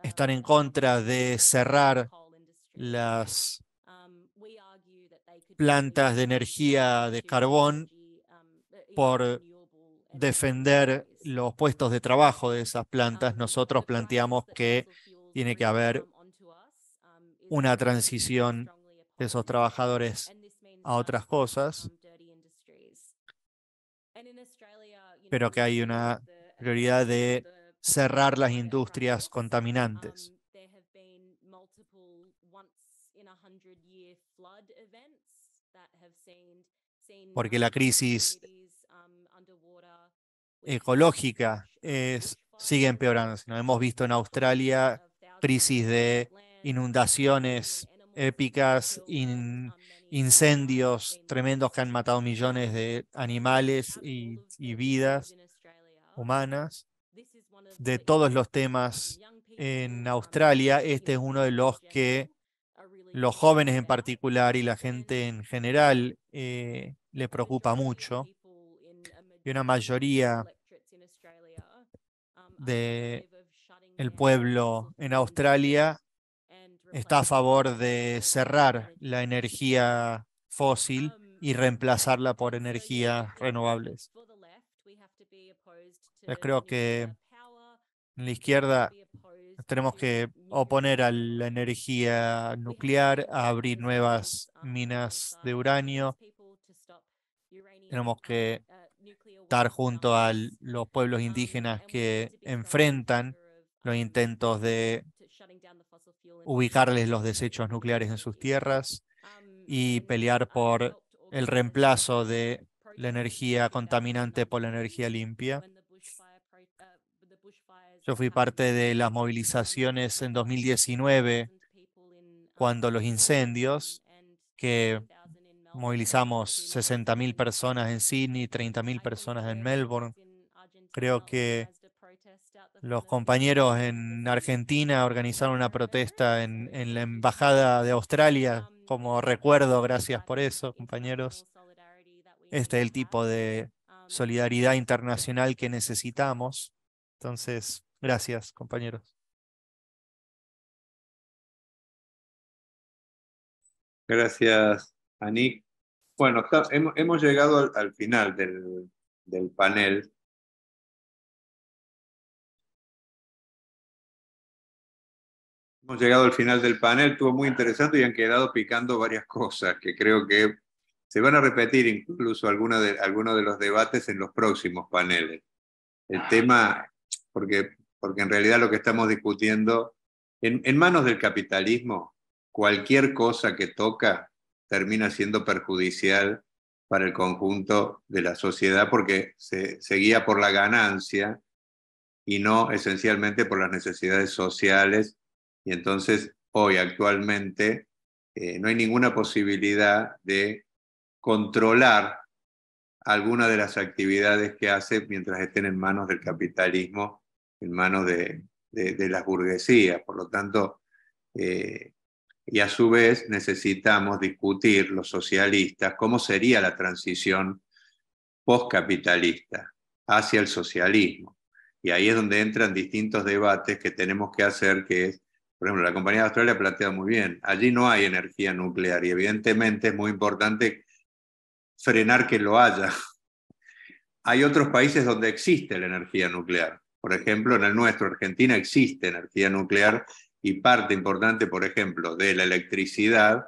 están en contra de cerrar las plantas de energía de carbón por defender los puestos de trabajo de esas ah, plantas, nosotros planteamos que tiene que haber um, una transición de esos trabajadores a otras cosas, um, pero que hay una prioridad de cerrar las industrias contaminantes. Um, porque la crisis ecológica es, sigue empeorando. hemos visto en Australia crisis de inundaciones épicas, incendios tremendos que han matado millones de animales y, vidas humanas. De todos los temas en Australia, este es uno de los que los jóvenes en particular y la gente en general eh, le preocupa mucho y una mayoría de el pueblo en Australia um, está a favor de cerrar la energía fósil um, y reemplazarla por energías renovables. Yo creo que en la izquierda tenemos que oponer a la energía nuclear, a abrir nuevas um, minas de uranio. Tenemos que estar junto a los pueblos indígenas que enfrentan los intentos de ubicarles los desechos nucleares en sus tierras y pelear por el reemplazo de la energía contaminante por la energía limpia. Yo fui parte de las movilizaciones en 2019 cuando los incendios que Movilizamos 60.000 personas en Sydney, 30.000 personas en Melbourne. Creo que los compañeros en Argentina organizaron una protesta en, la Embajada de Australia, um, como recuerdo, gracias por eso, compañeros. Este es el tipo de um, solidaridad internacional que necesitamos. Entonces, gracias, compañeros. Gracias, Anik. Bueno, hemos, llegado al, final del, panel. Hemos llegado al final del panel, estuvo muy interesante y han quedado picando varias cosas que creo que se van a repetir incluso algunos de, algunos de los debates en los próximos paneles. El tema, porque, porque en realidad lo que estamos discutiendo, en manos del capitalismo, cualquier cosa que toca termina siendo perjudicial para el conjunto de la sociedad porque se, guía por la ganancia y no esencialmente por las necesidades sociales. Y entonces hoy actualmente eh, no hay ninguna posibilidad de controlar alguna de las actividades que hace mientras estén en manos del capitalismo, en manos de, las burguesías. Por lo tanto, eh, y a su vez necesitamos discutir los socialistas cómo sería la transición postcapitalista hacia el socialismo. Y ahí es donde entran distintos debates que tenemos que hacer, que es, por ejemplo, la compañía de Australia plantea muy bien, allí no hay energía nuclear y evidentemente es muy importante frenar que lo haya. Hay otros países donde existe la energía nuclear. Por ejemplo, en el nuestro, Argentina, existe energía nuclear y parte importante, por ejemplo, de la electricidad,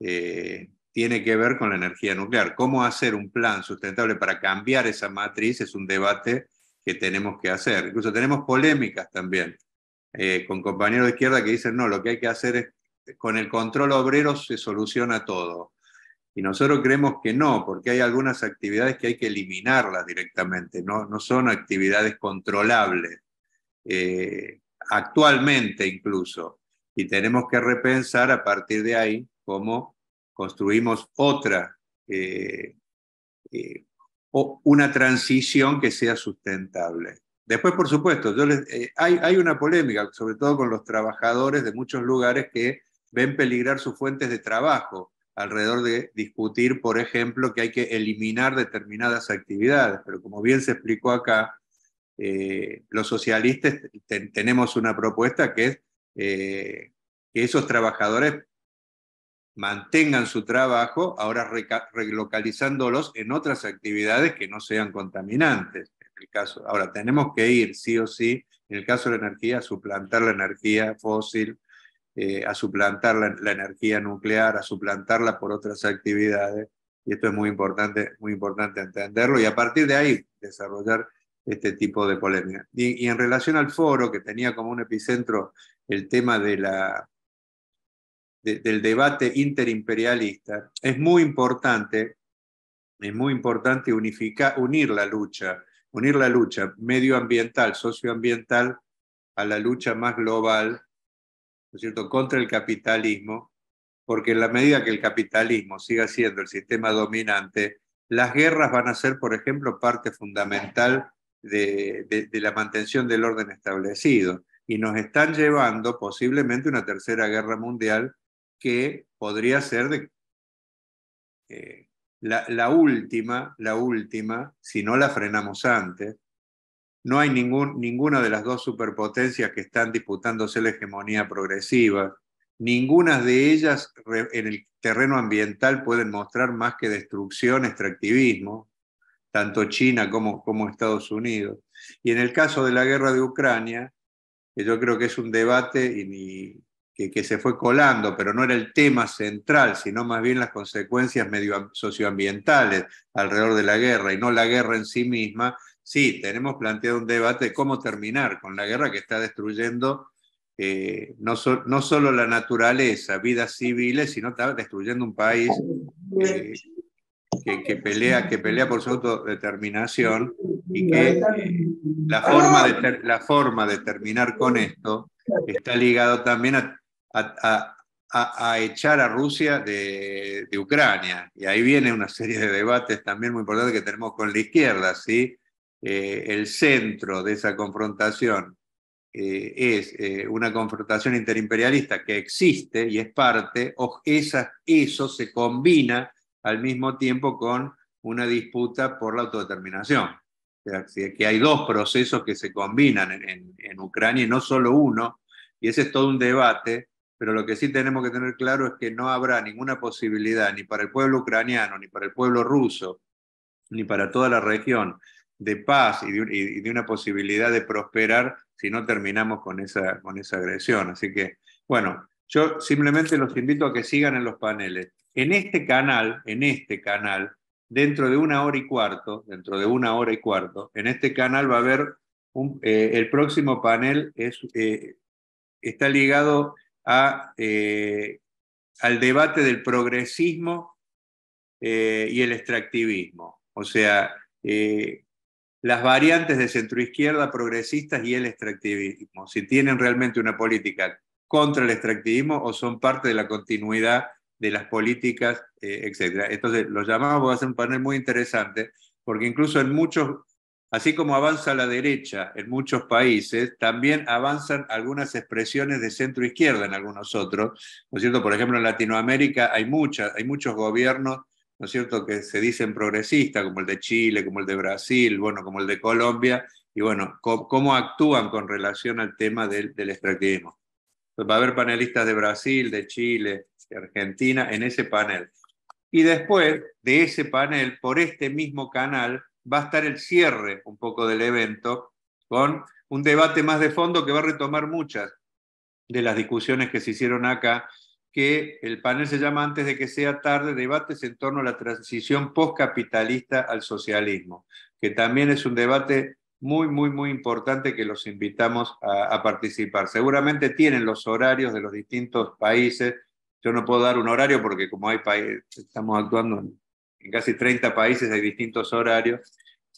eh, tiene que ver con la energía nuclear. ¿Cómo hacer un plan sustentable para cambiar esa matriz? Es un debate que tenemos que hacer. Incluso tenemos polémicas también eh, con compañeros de izquierda que dicen, no, lo que hay que hacer es, con el control obrero se soluciona todo. Y nosotros creemos que no, porque hay algunas actividades que hay que eliminarlas directamente, no, no son actividades controlables. Eh, actualmente incluso. Y tenemos que repensar a partir de ahí cómo construimos otra, eh, eh, o una transición que sea sustentable. Después, por supuesto, eh, hay, una polémica, sobre todo con los trabajadores de muchos lugares que ven peligrar sus fuentes de trabajo alrededor de discutir, por ejemplo, que hay que eliminar determinadas actividades, pero como bien se explicó acá, eh, los socialistas tenemos una propuesta que es eh, que esos trabajadores mantengan su trabajo, ahora relocalizándolos en otras actividades que no sean contaminantes. ahora tenemos que ir sí o sí, en el caso de la energía, a suplantar la energía fósil, eh, a suplantar la, la, energía nuclear, a suplantarla por otras actividades. Y esto es muy importante, muy importante entenderlo y a partir de ahí desarrollar este tipo de polémica. Y, en relación al foro, que tenía como un epicentro el tema de la, del debate interimperialista, es muy importante, es muy importante unificar, unir la lucha, unir la lucha medioambiental, socioambiental, a la lucha más global, ¿no es cierto?, contra el capitalismo, porque en la medida que el capitalismo siga siendo el sistema dominante, las guerras van a ser, por ejemplo, parte fundamental de, la mantención del orden establecido. Y nos están llevando posiblemente una tercera guerra mundial que podría ser eh, la, última, la última, si no la frenamos antes. No hay ningún, ninguna de las dos superpotencias que están disputándose la hegemonía progresiva. Ninguna de ellas en el terreno ambiental pueden mostrar más que destrucción, extractivismo tanto China como, Estados Unidos. Y en el caso de la guerra de Ucrania, que yo creo que es un debate y, que, se fue colando, pero no era el tema central, sino más bien las consecuencias medio, socioambientales alrededor de la guerra y no la guerra en sí misma. Sí, tenemos planteado un debate de cómo terminar con la guerra que está destruyendo eh, no, solo la naturaleza, vidas civiles, sino está destruyendo un país que, pelea, que pelea por su autodeterminación y que eh, la, ah. forma de la forma de terminar con esto está ligado también a, echar a Rusia de, Ucrania. Y ahí viene una serie de debates también muy importantes que tenemos con la izquierda, ¿sí? Eh, el centro de esa confrontación eh, es una confrontación interimperialista que existe y es parte, o esa, eso se combina al mismo tiempo con una disputa por la autodeterminación. O sea, que hay dos procesos que se combinan en, Ucrania y no solo uno, y ese es todo un debate, pero lo que sí tenemos que tener claro es que no habrá ninguna posibilidad, ni para el pueblo ucraniano, ni para el pueblo ruso, ni para toda la región, de paz y de, y de una posibilidad de prosperar si no terminamos con esa, con esa agresión. Así que, bueno, yo simplemente los invito a que sigan en los paneles en este canal, en este canal, dentro de una hora y cuarto, dentro de una hora y cuarto, en este canal va a haber eh, el próximo panel es, eh, está ligado eh, al debate del progresismo y el extractivismo, o sea, las variantes de centroizquierda, progresistas y el extractivismo, si tienen realmente una política contra el extractivismo o son parte de la continuidad de las políticas, eh, etcétera. Entonces, los llamamos, va a ser un panel muy interesante, porque incluso en muchos, así como avanza la derecha en muchos países, también avanzan algunas expresiones de centro izquierda en algunos otros. ¿No es cierto? Por ejemplo, en Latinoamérica hay, hay muchos gobiernos ¿no es cierto?, que se dicen progresistas, como el de Chile, como el de Brasil, bueno, como el de Colombia, y bueno, cómo, actúan con relación al tema del, extractivismo. va a haber panelistas de Brasil, de Chile, Argentina en ese panel. Y después de ese panel, por este mismo canal, va a estar el cierre un poco del evento con un debate más de fondo que va a retomar muchas de las discusiones que se hicieron acá, que el panel se llama Antes de que sea tarde, debates en torno a la transición postcapitalista al socialismo, que también es un debate muy, muy, muy importante que los invitamos a participar. Seguramente tienen los horarios de los distintos países, yo no puedo dar un horario porque como hay países, estamos actuando en, casi 30 países, hay distintos horarios.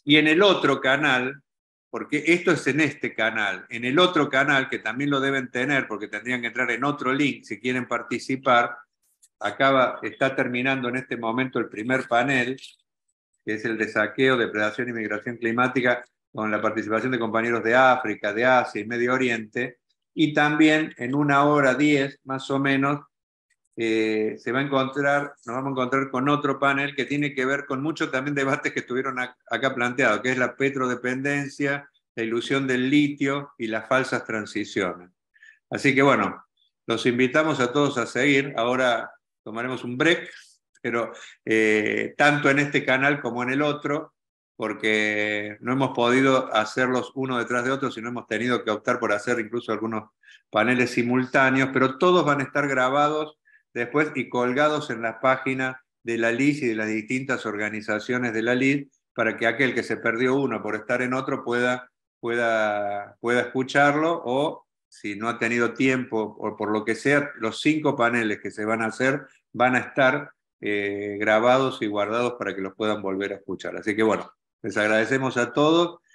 Y en el otro canal, porque esto es en este canal, en el otro canal, que también lo deben tener porque tendrían que entrar en otro link si quieren participar, acaba, está terminando en este momento el primer panel, que es el de saqueo, depredación y migración climática, con la participación de compañeros de África, de Asia y Medio Oriente, y también en una hora diez, más o menos, eh, se va a encontrar, nos vamos a encontrar con otro panel que tiene que ver con muchos también debates que estuvieron acá planteados, que es la petrodependencia, la ilusión del litio y las falsas transiciones. Así que bueno, los invitamos a todos a seguir. Ahora tomaremos un break, pero eh, tanto en este canal como en el otro, porque no hemos podido hacerlos uno detrás de otro, sino hemos tenido que optar por hacer incluso algunos paneles simultáneos, pero todos van a estar grabados después y colgados en las páginas de la LIS y de las distintas organizaciones de la LIS para que aquel que se perdió uno por estar en otro pueda, pueda, pueda escucharlo o si no ha tenido tiempo o por lo que sea, los cinco paneles que se van a hacer van a estar eh, grabados y guardados para que los puedan volver a escuchar. Así que bueno, les agradecemos a todos